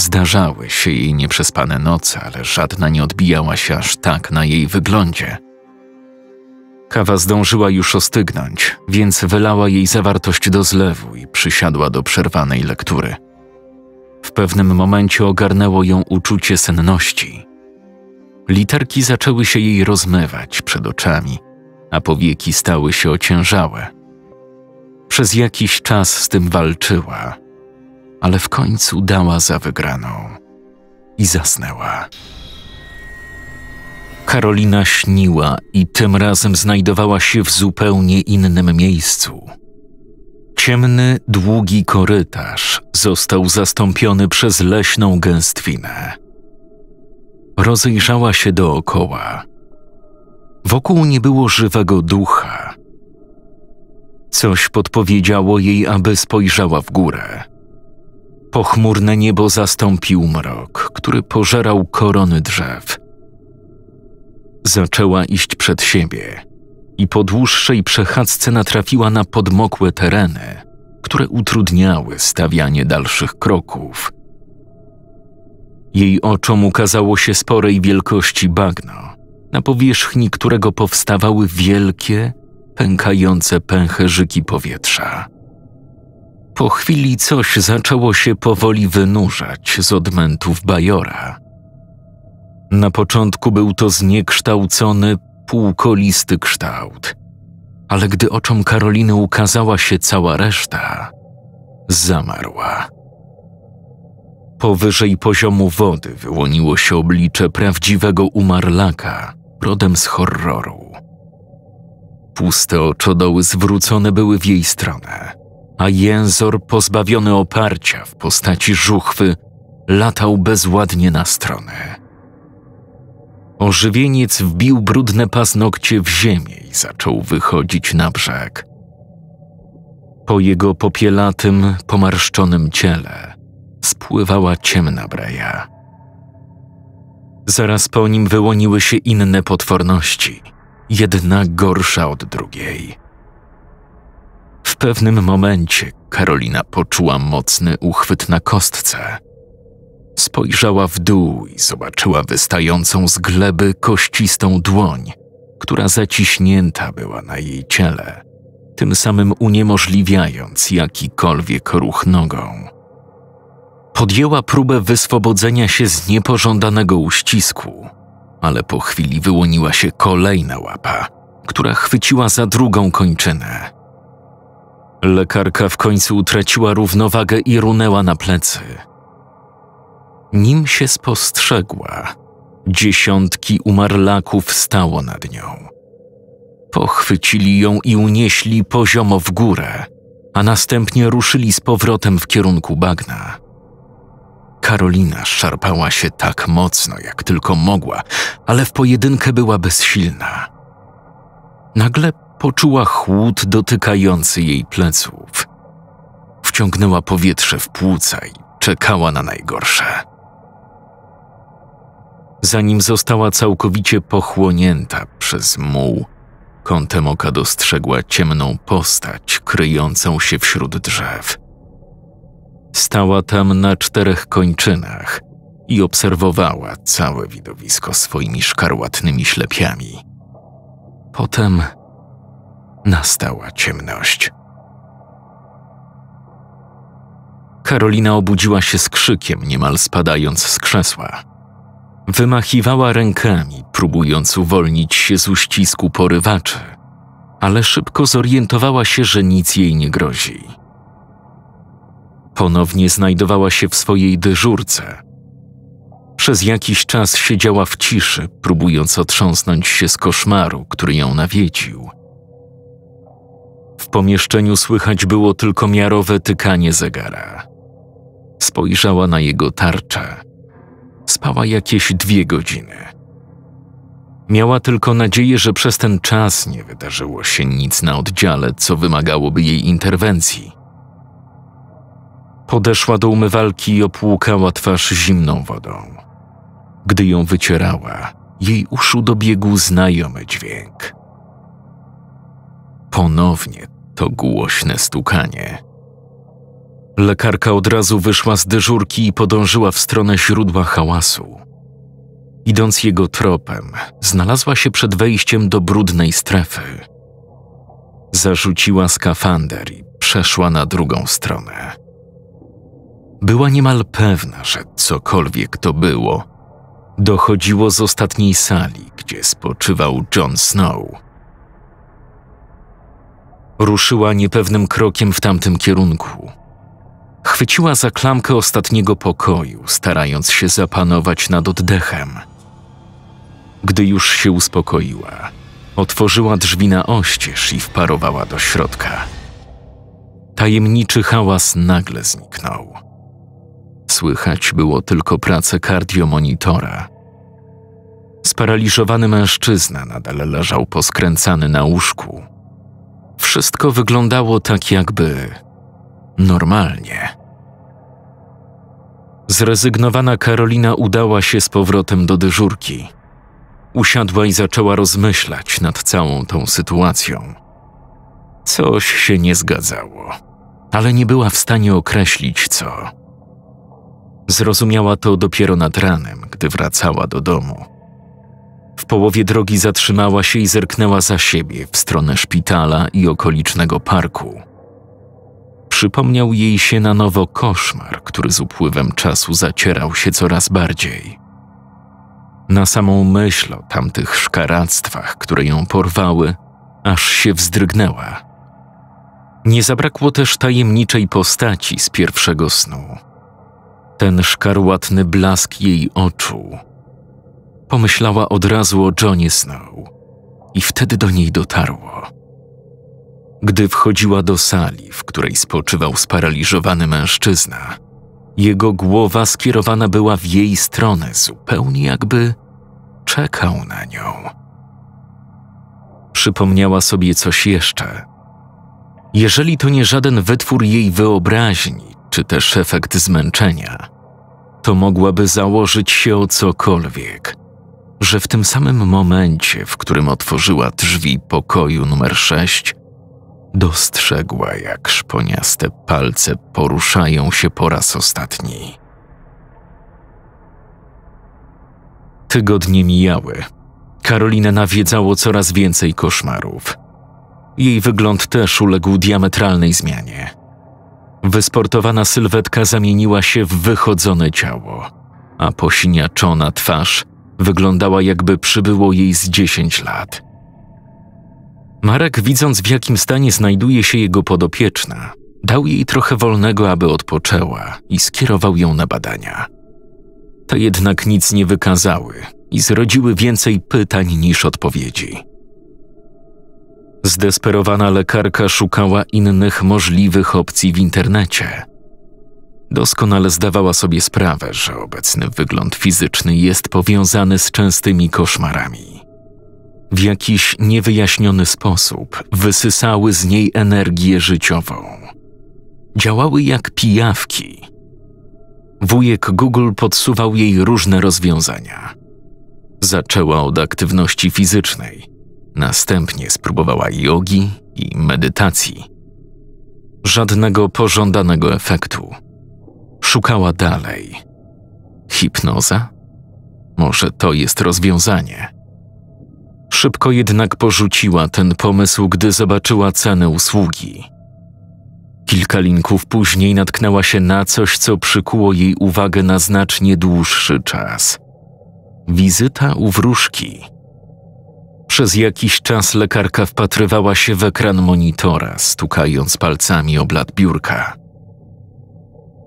Zdarzały się jej nieprzespane noce, ale żadna nie odbijała się aż tak na jej wyglądzie. Kawa zdążyła już ostygnąć, więc wylała jej zawartość do zlewu i przysiadła do przerwanej lektury. W pewnym momencie ogarnęło ją uczucie senności. Literki zaczęły się jej rozmywać przed oczami, a powieki stały się ociężałe. Przez jakiś czas z tym walczyła, ale w końcu dała za wygraną i zasnęła. Karolina śniła i tym razem znajdowała się w zupełnie innym miejscu. Ciemny, długi korytarz został zastąpiony przez leśną gęstwinę. Rozejrzała się dookoła. Wokół nie było żywego ducha. Coś podpowiedziało jej, aby spojrzała w górę. Pochmurne niebo zastąpił mrok, który pożerał korony drzew. Zaczęła iść przed siebie i po dłuższej przechadzce natrafiła na podmokłe tereny, które utrudniały stawianie dalszych kroków. Jej oczom ukazało się sporej wielkości bagno, na powierzchni którego powstawały wielkie, pękające pęcherzyki powietrza. Po chwili coś zaczęło się powoli wynurzać z odmętów Bajora. Na początku był to zniekształcony, półkolisty kształt. Ale gdy oczom Karoliny ukazała się cała reszta, zamarła. Powyżej poziomu wody wyłoniło się oblicze prawdziwego umarlaka, rodem z horroru. Puste oczodoły zwrócone były w jej stronę, a jęzor pozbawiony oparcia w postaci żuchwy latał bezładnie na stronę. Ożywieniec wbił brudne paznokcie w ziemię i zaczął wychodzić na brzeg. Po jego popielatym, pomarszczonym ciele spływała ciemna breja. Zaraz po nim wyłoniły się inne potworności, jedna gorsza od drugiej. W pewnym momencie Karolina poczuła mocny uchwyt na kostce – Spojrzała w dół i zobaczyła wystającą z gleby kościstą dłoń, która zaciśnięta była na jej ciele, tym samym uniemożliwiając jakikolwiek ruch nogą. Podjęła próbę wyswobodzenia się z niepożądanego uścisku, ale po chwili wyłoniła się kolejna łapa, która chwyciła za drugą kończynę. Lekarka w końcu utraciła równowagę i runęła na plecy – nim się spostrzegła, dziesiątki umarlaków stało nad nią. Pochwycili ją i unieśli poziomo w górę, a następnie ruszyli z powrotem w kierunku bagna. Karolina szarpała się tak mocno, jak tylko mogła, ale w pojedynkę była bezsilna. Nagle poczuła chłód dotykający jej pleców. Wciągnęła powietrze w płuca i czekała na najgorsze zanim została całkowicie pochłonięta przez muł. Kątem oka dostrzegła ciemną postać kryjącą się wśród drzew. Stała tam na czterech kończynach i obserwowała całe widowisko swoimi szkarłatnymi ślepiami. Potem nastała ciemność. Karolina obudziła się z krzykiem, niemal spadając z krzesła. Wymachiwała rękami, próbując uwolnić się z uścisku porywaczy, ale szybko zorientowała się, że nic jej nie grozi. Ponownie znajdowała się w swojej dyżurce. Przez jakiś czas siedziała w ciszy, próbując otrząsnąć się z koszmaru, który ją nawiedził. W pomieszczeniu słychać było tylko miarowe tykanie zegara. Spojrzała na jego tarczę Spała jakieś dwie godziny. Miała tylko nadzieję, że przez ten czas nie wydarzyło się nic na oddziale, co wymagałoby jej interwencji. Podeszła do umywalki i opłukała twarz zimną wodą. Gdy ją wycierała, jej uszu dobiegł znajomy dźwięk. Ponownie to głośne stukanie. Lekarka od razu wyszła z dyżurki i podążyła w stronę źródła hałasu. Idąc jego tropem, znalazła się przed wejściem do brudnej strefy. Zarzuciła skafander i przeszła na drugą stronę. Była niemal pewna, że cokolwiek to było, dochodziło z ostatniej sali, gdzie spoczywał Jon Snow. Ruszyła niepewnym krokiem w tamtym kierunku Chwyciła za klamkę ostatniego pokoju, starając się zapanować nad oddechem. Gdy już się uspokoiła, otworzyła drzwi na oścież i wparowała do środka. Tajemniczy hałas nagle zniknął. Słychać było tylko pracę kardiomonitora. Sparaliżowany mężczyzna nadal leżał poskręcany na łóżku. Wszystko wyglądało tak, jakby normalnie. Zrezygnowana Karolina udała się z powrotem do dyżurki. Usiadła i zaczęła rozmyślać nad całą tą sytuacją. Coś się nie zgadzało, ale nie była w stanie określić co. Zrozumiała to dopiero nad ranem, gdy wracała do domu. W połowie drogi zatrzymała się i zerknęła za siebie w stronę szpitala i okolicznego parku. Przypomniał jej się na nowo koszmar, który z upływem czasu zacierał się coraz bardziej. Na samą myśl o tamtych szkaractwach, które ją porwały, aż się wzdrygnęła. Nie zabrakło też tajemniczej postaci z pierwszego snu. Ten szkarłatny blask jej oczu. Pomyślała od razu o Johnie Snow i wtedy do niej dotarło. Gdy wchodziła do sali, w której spoczywał sparaliżowany mężczyzna, jego głowa skierowana była w jej stronę, zupełnie jakby czekał na nią. Przypomniała sobie coś jeszcze. Jeżeli to nie żaden wytwór jej wyobraźni, czy też efekt zmęczenia, to mogłaby założyć się o cokolwiek, że w tym samym momencie, w którym otworzyła drzwi pokoju numer 6, Dostrzegła, jak szponiaste palce poruszają się po raz ostatni. Tygodnie mijały. Karolina nawiedzało coraz więcej koszmarów. Jej wygląd też uległ diametralnej zmianie. Wysportowana sylwetka zamieniła się w wychodzone ciało, a posiniaczona twarz wyglądała jakby przybyło jej z dziesięć lat. Marek, widząc w jakim stanie znajduje się jego podopieczna, dał jej trochę wolnego, aby odpoczęła i skierował ją na badania. Te jednak nic nie wykazały i zrodziły więcej pytań niż odpowiedzi. Zdesperowana lekarka szukała innych możliwych opcji w internecie. Doskonale zdawała sobie sprawę, że obecny wygląd fizyczny jest powiązany z częstymi koszmarami w jakiś niewyjaśniony sposób wysysały z niej energię życiową. Działały jak pijawki. Wujek Google podsuwał jej różne rozwiązania. Zaczęła od aktywności fizycznej, następnie spróbowała jogi i medytacji. Żadnego pożądanego efektu. Szukała dalej. Hipnoza? Może to jest rozwiązanie Szybko jednak porzuciła ten pomysł, gdy zobaczyła cenę usługi. Kilka linków później natknęła się na coś, co przykuło jej uwagę na znacznie dłuższy czas. Wizyta u wróżki. Przez jakiś czas lekarka wpatrywała się w ekran monitora, stukając palcami o blat biurka.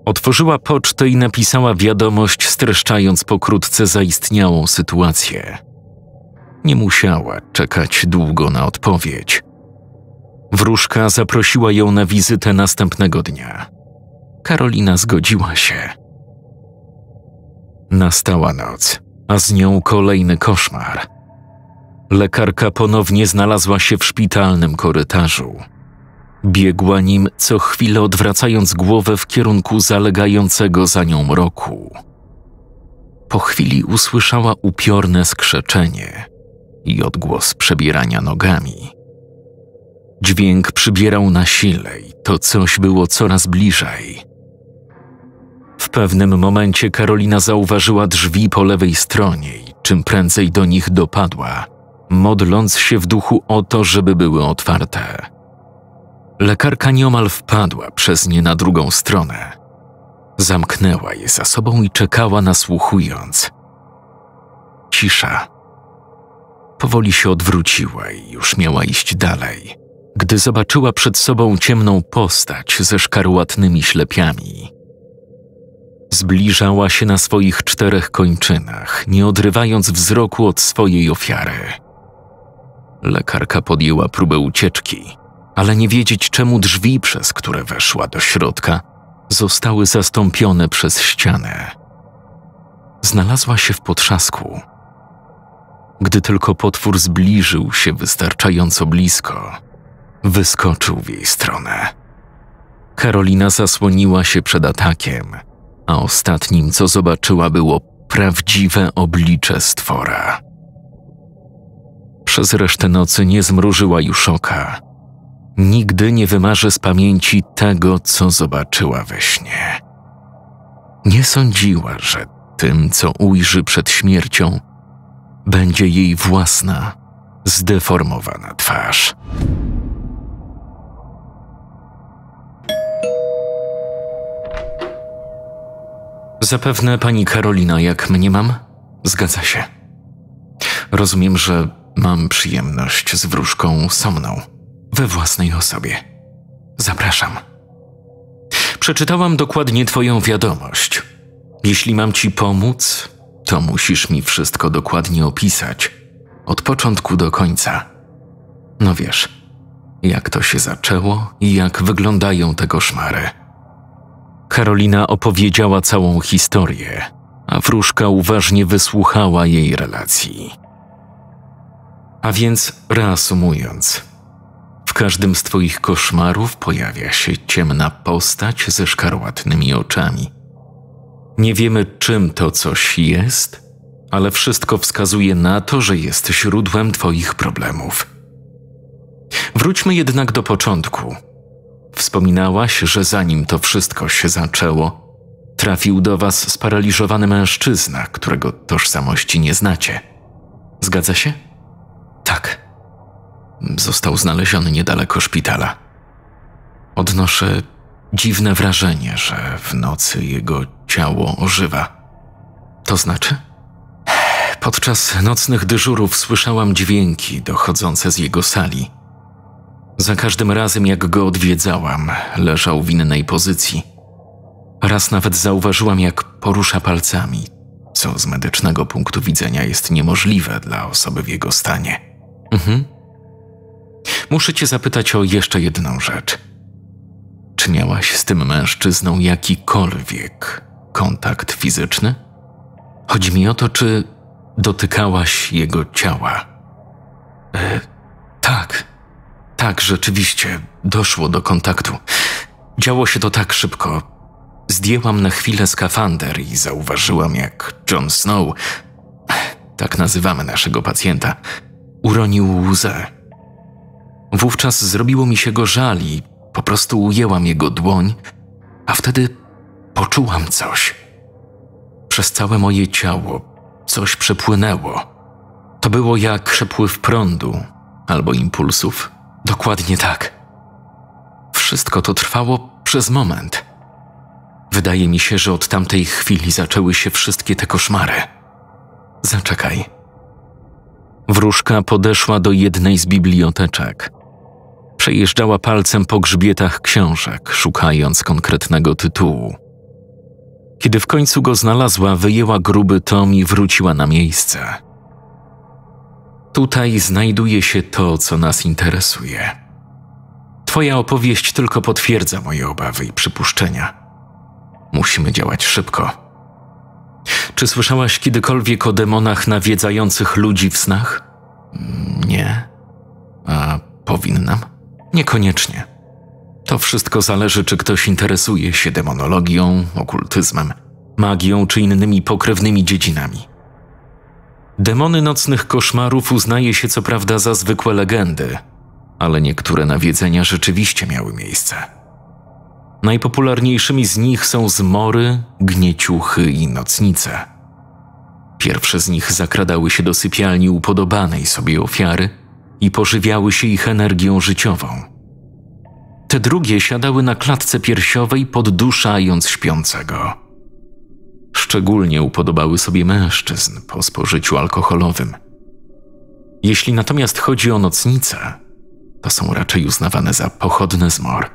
Otworzyła pocztę i napisała wiadomość, streszczając pokrótce zaistniałą sytuację. Nie musiała czekać długo na odpowiedź. Wróżka zaprosiła ją na wizytę następnego dnia. Karolina zgodziła się. Nastała noc, a z nią kolejny koszmar. Lekarka ponownie znalazła się w szpitalnym korytarzu. Biegła nim co chwilę, odwracając głowę w kierunku zalegającego za nią mroku. Po chwili usłyszała upiorne skrzeczenie i odgłos przebierania nogami. Dźwięk przybierał na sile i to coś było coraz bliżej. W pewnym momencie Karolina zauważyła drzwi po lewej stronie i czym prędzej do nich dopadła, modląc się w duchu o to, żeby były otwarte. Lekarka nieomal wpadła przez nie na drugą stronę. Zamknęła je za sobą i czekała, nasłuchując. Cisza. Powoli się odwróciła i już miała iść dalej, gdy zobaczyła przed sobą ciemną postać ze szkarłatnymi ślepiami. Zbliżała się na swoich czterech kończynach, nie odrywając wzroku od swojej ofiary. Lekarka podjęła próbę ucieczki, ale nie wiedzieć czemu drzwi, przez które weszła do środka, zostały zastąpione przez ścianę. Znalazła się w potrzasku gdy tylko potwór zbliżył się wystarczająco blisko, wyskoczył w jej stronę. Karolina zasłoniła się przed atakiem, a ostatnim, co zobaczyła, było prawdziwe oblicze stwora. Przez resztę nocy nie zmrużyła już oka. Nigdy nie wymarzy z pamięci tego, co zobaczyła we śnie. Nie sądziła, że tym, co ujrzy przed śmiercią, będzie jej własna, zdeformowana twarz. Zapewne pani Karolina, jak mnie mam? Zgadza się. Rozumiem, że mam przyjemność z wróżką somną, we własnej osobie. Zapraszam. Przeczytałam dokładnie Twoją wiadomość. Jeśli mam Ci pomóc, to musisz mi wszystko dokładnie opisać, od początku do końca. No wiesz, jak to się zaczęło i jak wyglądają te koszmary. Karolina opowiedziała całą historię, a wróżka uważnie wysłuchała jej relacji. A więc reasumując, w każdym z Twoich koszmarów pojawia się ciemna postać ze szkarłatnymi oczami nie wiemy, czym to coś jest, ale wszystko wskazuje na to, że jest źródłem Twoich problemów. Wróćmy jednak do początku. Wspominałaś, że zanim to wszystko się zaczęło, trafił do Was sparaliżowany mężczyzna, którego tożsamości nie znacie. Zgadza się? Tak. Został znaleziony niedaleko szpitala. Odnoszę Dziwne wrażenie, że w nocy jego ciało ożywa. To znaczy? Podczas nocnych dyżurów słyszałam dźwięki dochodzące z jego sali. Za każdym razem, jak go odwiedzałam, leżał w innej pozycji. Raz nawet zauważyłam, jak porusza palcami, co z medycznego punktu widzenia jest niemożliwe dla osoby w jego stanie. Mhm. Muszę cię zapytać o jeszcze jedną rzecz. Miałaś z tym mężczyzną jakikolwiek kontakt fizyczny? Chodzi mi o to, czy dotykałaś jego ciała. E, tak, tak, rzeczywiście doszło do kontaktu. Działo się to tak szybko. Zdjęłam na chwilę skafander i zauważyłam, jak Jon Snow, tak nazywamy naszego pacjenta, uronił łzę. Wówczas zrobiło mi się go żal i po prostu ujęłam jego dłoń, a wtedy poczułam coś. Przez całe moje ciało coś przepłynęło. To było jak przepływ prądu albo impulsów. Dokładnie tak. Wszystko to trwało przez moment. Wydaje mi się, że od tamtej chwili zaczęły się wszystkie te koszmary. Zaczekaj. Wróżka podeszła do jednej z biblioteczek. Przejeżdżała palcem po grzbietach książek, szukając konkretnego tytułu. Kiedy w końcu go znalazła, wyjęła gruby tom i wróciła na miejsce. Tutaj znajduje się to, co nas interesuje. Twoja opowieść tylko potwierdza moje obawy i przypuszczenia. Musimy działać szybko. Czy słyszałaś kiedykolwiek o demonach nawiedzających ludzi w snach? Mm, nie. A powinnam? Niekoniecznie. To wszystko zależy, czy ktoś interesuje się demonologią, okultyzmem, magią czy innymi pokrewnymi dziedzinami. Demony nocnych koszmarów uznaje się co prawda za zwykłe legendy, ale niektóre nawiedzenia rzeczywiście miały miejsce. Najpopularniejszymi z nich są zmory, gnieciuchy i nocnice. Pierwsze z nich zakradały się do sypialni upodobanej sobie ofiary – i pożywiały się ich energią życiową. Te drugie siadały na klatce piersiowej, podduszając śpiącego. Szczególnie upodobały sobie mężczyzn po spożyciu alkoholowym. Jeśli natomiast chodzi o nocnice, to są raczej uznawane za pochodne zmor.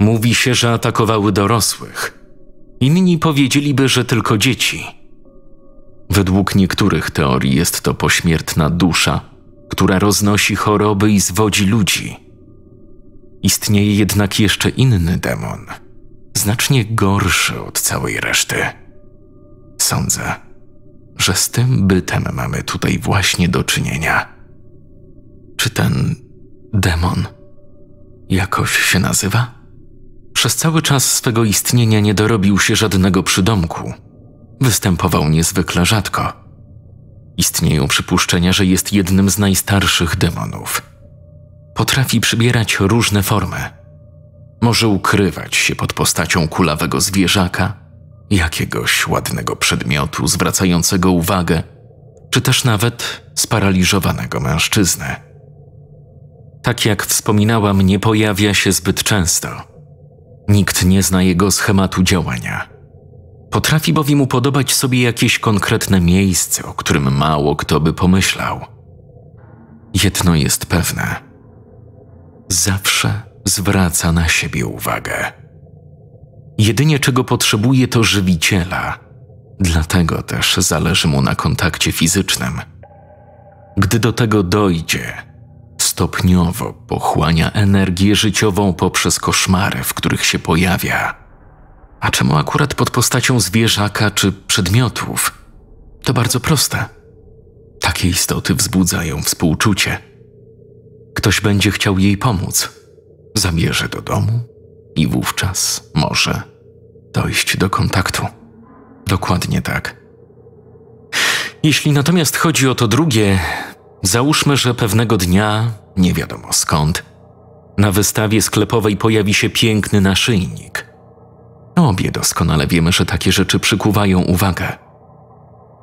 Mówi się, że atakowały dorosłych. Inni powiedzieliby, że tylko dzieci. Według niektórych teorii jest to pośmiertna dusza która roznosi choroby i zwodzi ludzi. Istnieje jednak jeszcze inny demon, znacznie gorszy od całej reszty. Sądzę, że z tym bytem mamy tutaj właśnie do czynienia. Czy ten demon jakoś się nazywa? Przez cały czas swego istnienia nie dorobił się żadnego przydomku. Występował niezwykle rzadko Istnieją przypuszczenia, że jest jednym z najstarszych demonów. Potrafi przybierać różne formy. Może ukrywać się pod postacią kulawego zwierzaka, jakiegoś ładnego przedmiotu zwracającego uwagę, czy też nawet sparaliżowanego mężczyznę. Tak jak wspominałam, nie pojawia się zbyt często. Nikt nie zna jego schematu działania Potrafi bowiem upodobać sobie jakieś konkretne miejsce, o którym mało kto by pomyślał. Jedno jest pewne: zawsze zwraca na siebie uwagę. Jedynie czego potrzebuje to żywiciela, dlatego też zależy mu na kontakcie fizycznym. Gdy do tego dojdzie, stopniowo pochłania energię życiową poprzez koszmary, w których się pojawia a czemu akurat pod postacią zwierzaka czy przedmiotów? To bardzo proste. Takie istoty wzbudzają współczucie. Ktoś będzie chciał jej pomóc. Zabierze do domu i wówczas może dojść do kontaktu. Dokładnie tak. Jeśli natomiast chodzi o to drugie, załóżmy, że pewnego dnia, nie wiadomo skąd, na wystawie sklepowej pojawi się piękny naszyjnik Obie doskonale wiemy, że takie rzeczy przykuwają uwagę.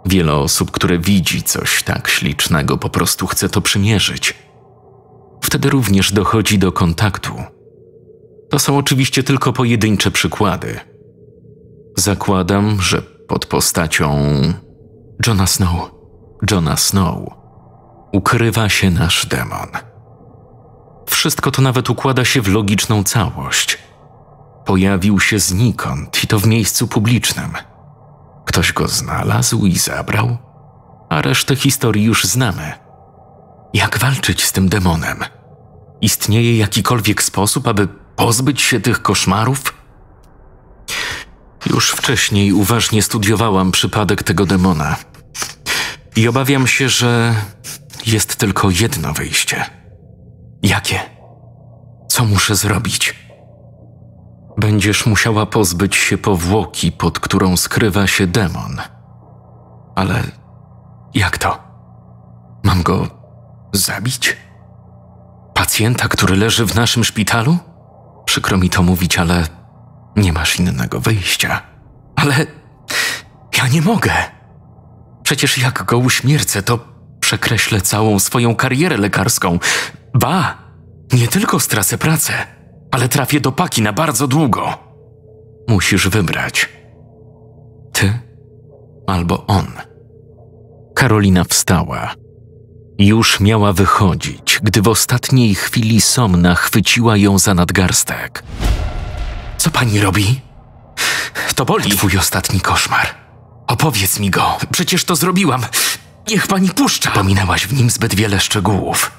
Wiele osób, które widzi coś tak ślicznego, po prostu chce to przymierzyć. Wtedy również dochodzi do kontaktu. To są oczywiście tylko pojedyncze przykłady. Zakładam, że pod postacią Johna Snow, Johna Snow, ukrywa się nasz demon. Wszystko to nawet układa się w logiczną całość – Pojawił się znikąd i to w miejscu publicznym. Ktoś go znalazł i zabrał, a resztę historii już znamy. Jak walczyć z tym demonem? Istnieje jakikolwiek sposób, aby pozbyć się tych koszmarów? Już wcześniej uważnie studiowałam przypadek tego demona i obawiam się, że jest tylko jedno wyjście. Jakie? Co muszę zrobić? Będziesz musiała pozbyć się powłoki, pod którą skrywa się demon. Ale jak to? Mam go zabić? Pacjenta, który leży w naszym szpitalu? Przykro mi to mówić, ale nie masz innego wyjścia. Ale ja nie mogę. Przecież jak go uśmiercę, to przekreślę całą swoją karierę lekarską. Ba, nie tylko stracę pracę ale trafię do paki na bardzo długo. Musisz wybrać. Ty albo on. Karolina wstała. Już miała wychodzić, gdy w ostatniej chwili somna chwyciła ją za nadgarstek. Co pani robi? To boli. Twój ostatni koszmar. Opowiedz mi go. Przecież to zrobiłam. Niech pani puszcza. Pominałaś w nim zbyt wiele szczegółów.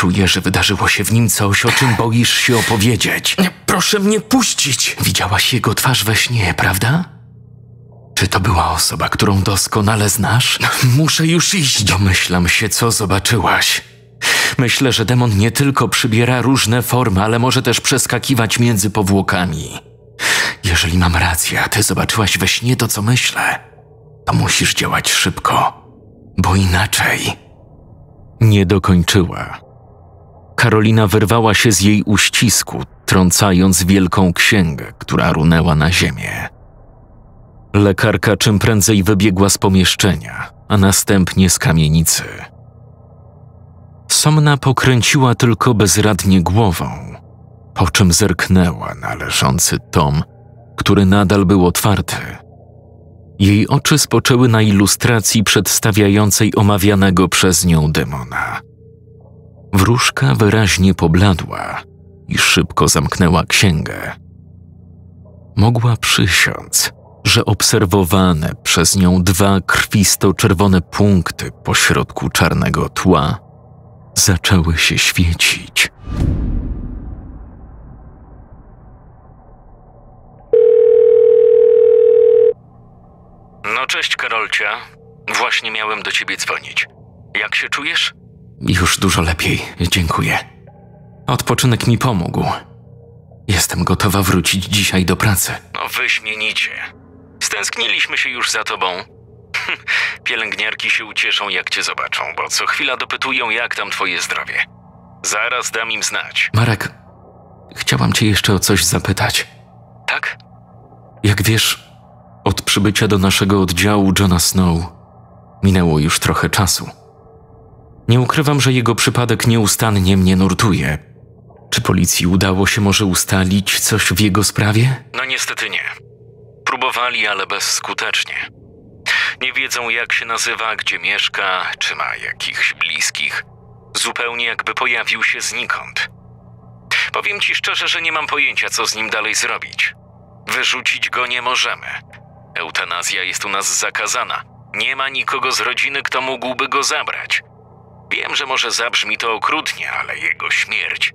Czuję, że wydarzyło się w nim coś, o czym boisz się opowiedzieć. Proszę mnie puścić! Widziałaś jego twarz we śnie, prawda? Czy to była osoba, którą doskonale znasz? Muszę już iść. Domyślam się, co zobaczyłaś. Myślę, że demon nie tylko przybiera różne formy, ale może też przeskakiwać między powłokami. Jeżeli mam rację, a ty zobaczyłaś we śnie to, co myślę, to musisz działać szybko, bo inaczej nie dokończyła. Karolina wyrwała się z jej uścisku, trącając wielką księgę, która runęła na ziemię. Lekarka czym prędzej wybiegła z pomieszczenia, a następnie z kamienicy. Somna pokręciła tylko bezradnie głową, po czym zerknęła na leżący tom, który nadal był otwarty. Jej oczy spoczęły na ilustracji przedstawiającej omawianego przez nią demona. Wróżka wyraźnie pobladła i szybko zamknęła księgę. Mogła przysiąc, że obserwowane przez nią dwa krwisto-czerwone punkty pośrodku czarnego tła zaczęły się świecić. No cześć, Karolcia. Właśnie miałem do ciebie dzwonić. Jak się czujesz? Już dużo lepiej, dziękuję. Odpoczynek mi pomógł. Jestem gotowa wrócić dzisiaj do pracy. No wyśmienicie. Stęskniliśmy się już za tobą. (laughs) Pielęgniarki się ucieszą, jak cię zobaczą, bo co chwila dopytują, jak tam twoje zdrowie. Zaraz dam im znać. Marek, chciałam cię jeszcze o coś zapytać. Tak? Jak wiesz, od przybycia do naszego oddziału Johna Snow minęło już trochę czasu. Nie ukrywam, że jego przypadek nieustannie mnie nurtuje. Czy policji udało się może ustalić coś w jego sprawie? No niestety nie. Próbowali, ale bezskutecznie. Nie wiedzą, jak się nazywa, gdzie mieszka, czy ma jakichś bliskich. Zupełnie jakby pojawił się znikąd. Powiem ci szczerze, że nie mam pojęcia, co z nim dalej zrobić. Wyrzucić go nie możemy. Eutanazja jest u nas zakazana. Nie ma nikogo z rodziny, kto mógłby go zabrać. Wiem, że może zabrzmi to okrutnie, ale jego śmierć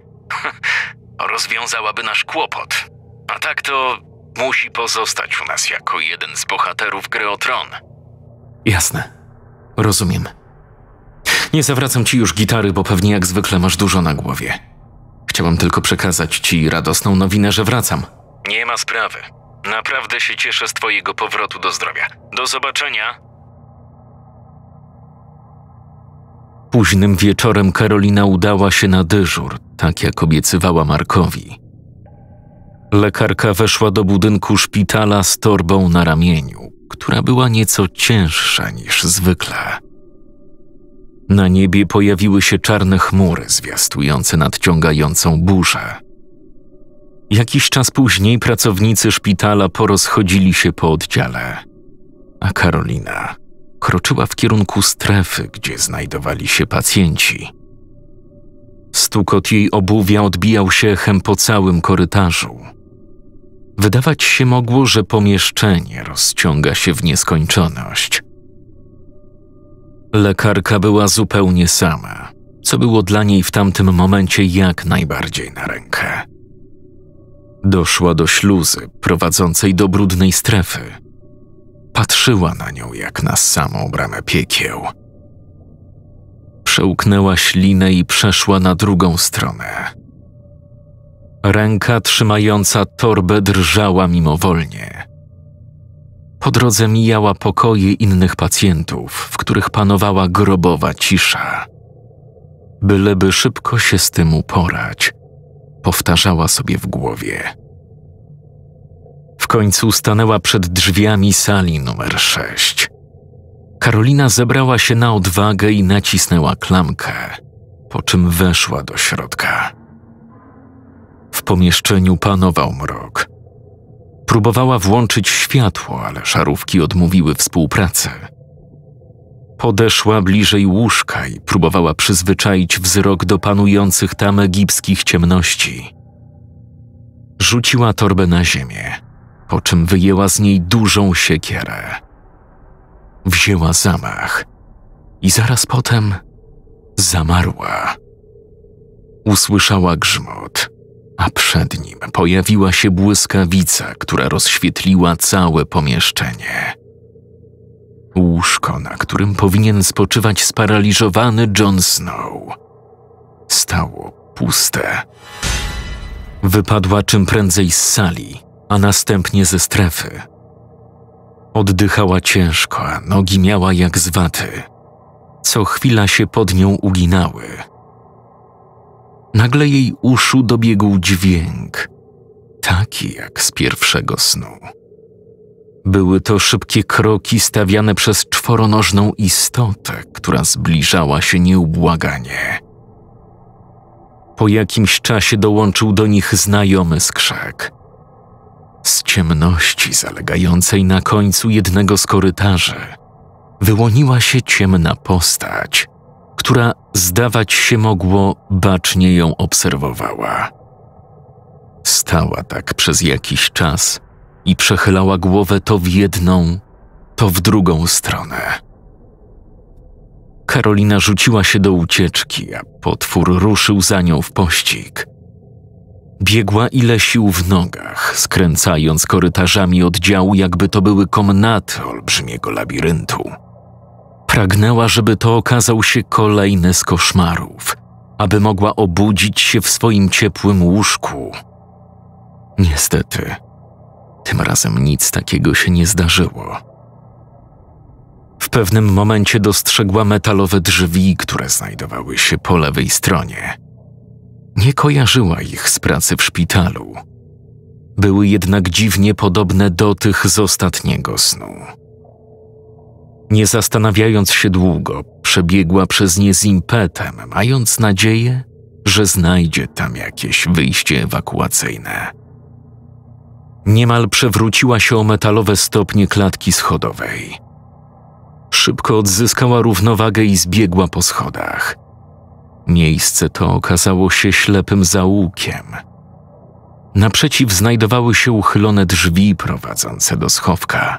(laughs) rozwiązałaby nasz kłopot. A tak to musi pozostać u nas jako jeden z bohaterów gry o tron. Jasne. Rozumiem. Nie zawracam ci już gitary, bo pewnie jak zwykle masz dużo na głowie. Chciałam tylko przekazać ci radosną nowinę, że wracam. Nie ma sprawy. Naprawdę się cieszę z twojego powrotu do zdrowia. Do zobaczenia. Późnym wieczorem Karolina udała się na dyżur, tak jak obiecywała Markowi. Lekarka weszła do budynku szpitala z torbą na ramieniu, która była nieco cięższa niż zwykle. Na niebie pojawiły się czarne chmury zwiastujące nadciągającą burzę. Jakiś czas później pracownicy szpitala porozchodzili się po oddziale, a Karolina kroczyła w kierunku strefy, gdzie znajdowali się pacjenci. Stukot jej obuwia odbijał się echem po całym korytarzu. Wydawać się mogło, że pomieszczenie rozciąga się w nieskończoność. Lekarka była zupełnie sama, co było dla niej w tamtym momencie jak najbardziej na rękę. Doszła do śluzy prowadzącej do brudnej strefy patrzyła na nią jak na samą bramę piekieł. Przełknęła ślinę i przeszła na drugą stronę. Ręka trzymająca torbę drżała mimowolnie. Po drodze mijała pokoje innych pacjentów, w których panowała grobowa cisza. Byleby szybko się z tym uporać, powtarzała sobie w głowie. W końcu stanęła przed drzwiami sali numer 6. Karolina zebrała się na odwagę i nacisnęła klamkę, po czym weszła do środka. W pomieszczeniu panował mrok. Próbowała włączyć światło, ale szarówki odmówiły współpracy. Podeszła bliżej łóżka i próbowała przyzwyczaić wzrok do panujących tam egipskich ciemności. Rzuciła torbę na ziemię po czym wyjęła z niej dużą siekierę. Wzięła zamach i zaraz potem zamarła. Usłyszała grzmot, a przed nim pojawiła się błyskawica, która rozświetliła całe pomieszczenie. Łóżko, na którym powinien spoczywać sparaliżowany Jon Snow, stało puste. Wypadła czym prędzej z sali a następnie ze strefy. Oddychała ciężko, nogi miała jak z waty. Co chwila się pod nią uginały. Nagle jej uszu dobiegł dźwięk, taki jak z pierwszego snu. Były to szybkie kroki stawiane przez czworonożną istotę, która zbliżała się nieubłaganie. Po jakimś czasie dołączył do nich znajomy skrzek – z ciemności zalegającej na końcu jednego z korytarzy wyłoniła się ciemna postać, która zdawać się mogło bacznie ją obserwowała. Stała tak przez jakiś czas i przechylała głowę to w jedną, to w drugą stronę. Karolina rzuciła się do ucieczki, a potwór ruszył za nią w pościg – Biegła ile sił w nogach, skręcając korytarzami oddziału, jakby to były komnaty olbrzymiego labiryntu. Pragnęła, żeby to okazał się kolejny z koszmarów, aby mogła obudzić się w swoim ciepłym łóżku. Niestety, tym razem nic takiego się nie zdarzyło. W pewnym momencie dostrzegła metalowe drzwi, które znajdowały się po lewej stronie. Nie kojarzyła ich z pracy w szpitalu. Były jednak dziwnie podobne do tych z ostatniego snu. Nie zastanawiając się długo, przebiegła przez nie z impetem, mając nadzieję, że znajdzie tam jakieś wyjście ewakuacyjne. Niemal przewróciła się o metalowe stopnie klatki schodowej. Szybko odzyskała równowagę i zbiegła po schodach. Miejsce to okazało się ślepym zaułkiem. Naprzeciw znajdowały się uchylone drzwi prowadzące do schowka.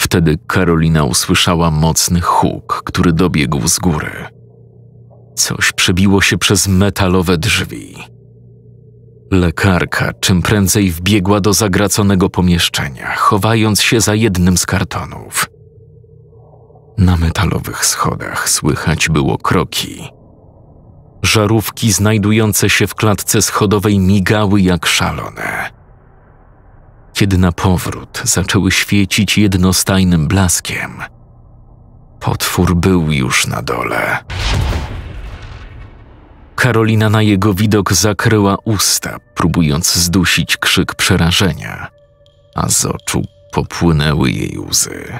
Wtedy Karolina usłyszała mocny huk, który dobiegł z góry. Coś przebiło się przez metalowe drzwi. Lekarka czym prędzej wbiegła do zagraconego pomieszczenia, chowając się za jednym z kartonów. Na metalowych schodach słychać było kroki. Żarówki znajdujące się w klatce schodowej migały jak szalone. Kiedy na powrót zaczęły świecić jednostajnym blaskiem, potwór był już na dole. Karolina na jego widok zakryła usta, próbując zdusić krzyk przerażenia, a z oczu popłynęły jej łzy.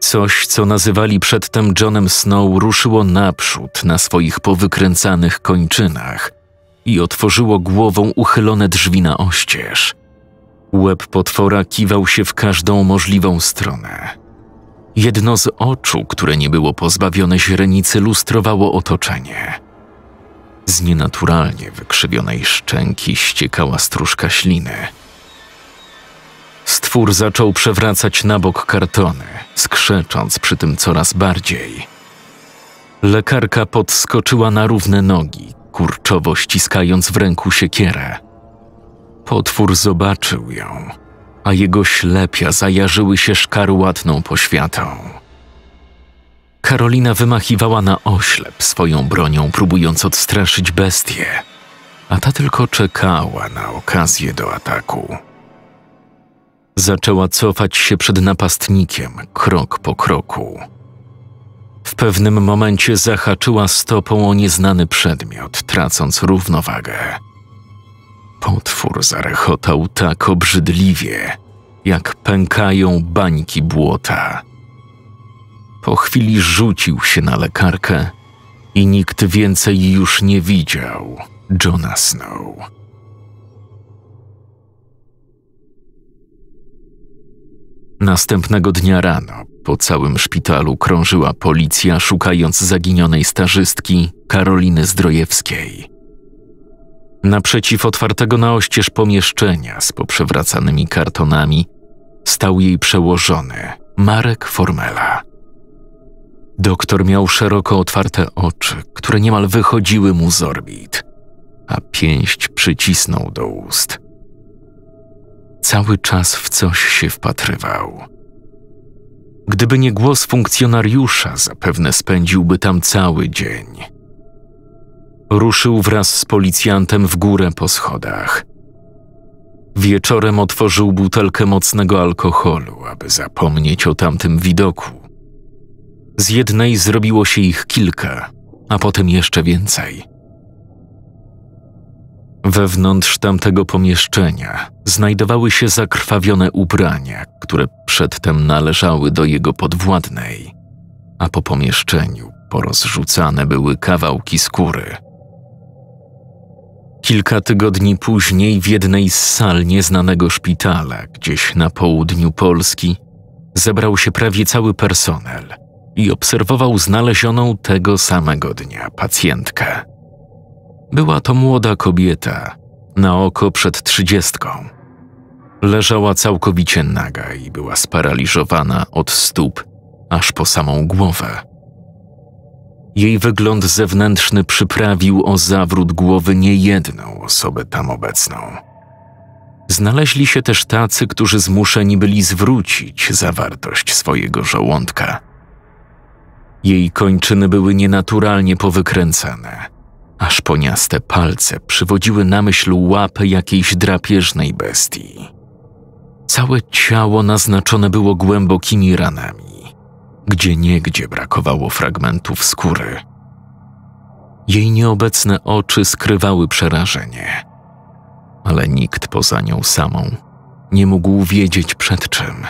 Coś, co nazywali przedtem Johnem Snow, ruszyło naprzód na swoich powykręcanych kończynach i otworzyło głową uchylone drzwi na oścież. Łeb potwora kiwał się w każdą możliwą stronę. Jedno z oczu, które nie było pozbawione źrenicy, lustrowało otoczenie. Z nienaturalnie wykrzywionej szczęki ściekała stróżka śliny – Stwór zaczął przewracać na bok kartony, skrzecząc przy tym coraz bardziej. Lekarka podskoczyła na równe nogi, kurczowo ściskając w ręku siekierę. Potwór zobaczył ją, a jego ślepia zajarzyły się szkarłatną poświatą. Karolina wymachiwała na oślep swoją bronią, próbując odstraszyć bestię, a ta tylko czekała na okazję do ataku. Zaczęła cofać się przed napastnikiem, krok po kroku. W pewnym momencie zahaczyła stopą o nieznany przedmiot, tracąc równowagę. Potwór zarechotał tak obrzydliwie, jak pękają bańki błota. Po chwili rzucił się na lekarkę i nikt więcej już nie widział Johna Snow. Następnego dnia rano po całym szpitalu krążyła policja szukając zaginionej starzystki Karoliny Zdrojewskiej. Naprzeciw otwartego na oścież pomieszczenia z poprzewracanymi kartonami stał jej przełożony Marek Formela. Doktor miał szeroko otwarte oczy, które niemal wychodziły mu z orbit, a pięść przycisnął do ust – cały czas w coś się wpatrywał. Gdyby nie głos funkcjonariusza, zapewne spędziłby tam cały dzień. Ruszył wraz z policjantem w górę po schodach. Wieczorem otworzył butelkę mocnego alkoholu, aby zapomnieć o tamtym widoku. Z jednej zrobiło się ich kilka, a potem jeszcze więcej. Wewnątrz tamtego pomieszczenia znajdowały się zakrwawione ubrania, które przedtem należały do jego podwładnej, a po pomieszczeniu porozrzucane były kawałki skóry. Kilka tygodni później w jednej z sal nieznanego szpitala, gdzieś na południu Polski, zebrał się prawie cały personel i obserwował znalezioną tego samego dnia pacjentkę. Była to młoda kobieta, na oko przed trzydziestką. Leżała całkowicie naga i była sparaliżowana od stóp aż po samą głowę. Jej wygląd zewnętrzny przyprawił o zawrót głowy niejedną osobę tam obecną. Znaleźli się też tacy, którzy zmuszeni byli zwrócić zawartość swojego żołądka. Jej kończyny były nienaturalnie powykręcane, aż poniaste palce przywodziły na myśl łapę jakiejś drapieżnej bestii. Całe ciało naznaczone było głębokimi ranami, gdzie niegdzie brakowało fragmentów skóry. Jej nieobecne oczy skrywały przerażenie, ale nikt poza nią samą nie mógł wiedzieć przed czym.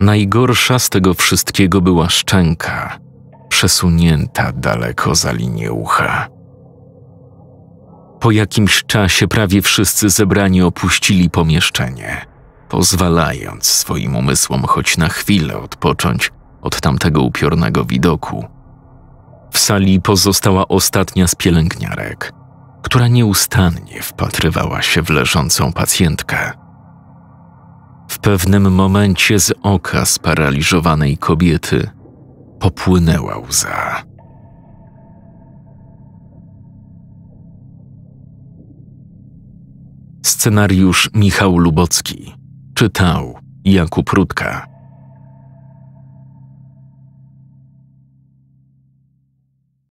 Najgorsza z tego wszystkiego była szczęka – przesunięta daleko za linię ucha. Po jakimś czasie prawie wszyscy zebrani opuścili pomieszczenie, pozwalając swoim umysłom choć na chwilę odpocząć od tamtego upiornego widoku. W sali pozostała ostatnia z pielęgniarek, która nieustannie wpatrywała się w leżącą pacjentkę. W pewnym momencie z oka sparaliżowanej kobiety popłynęła łza. Scenariusz Michał Lubocki czytał Jakub Rutka.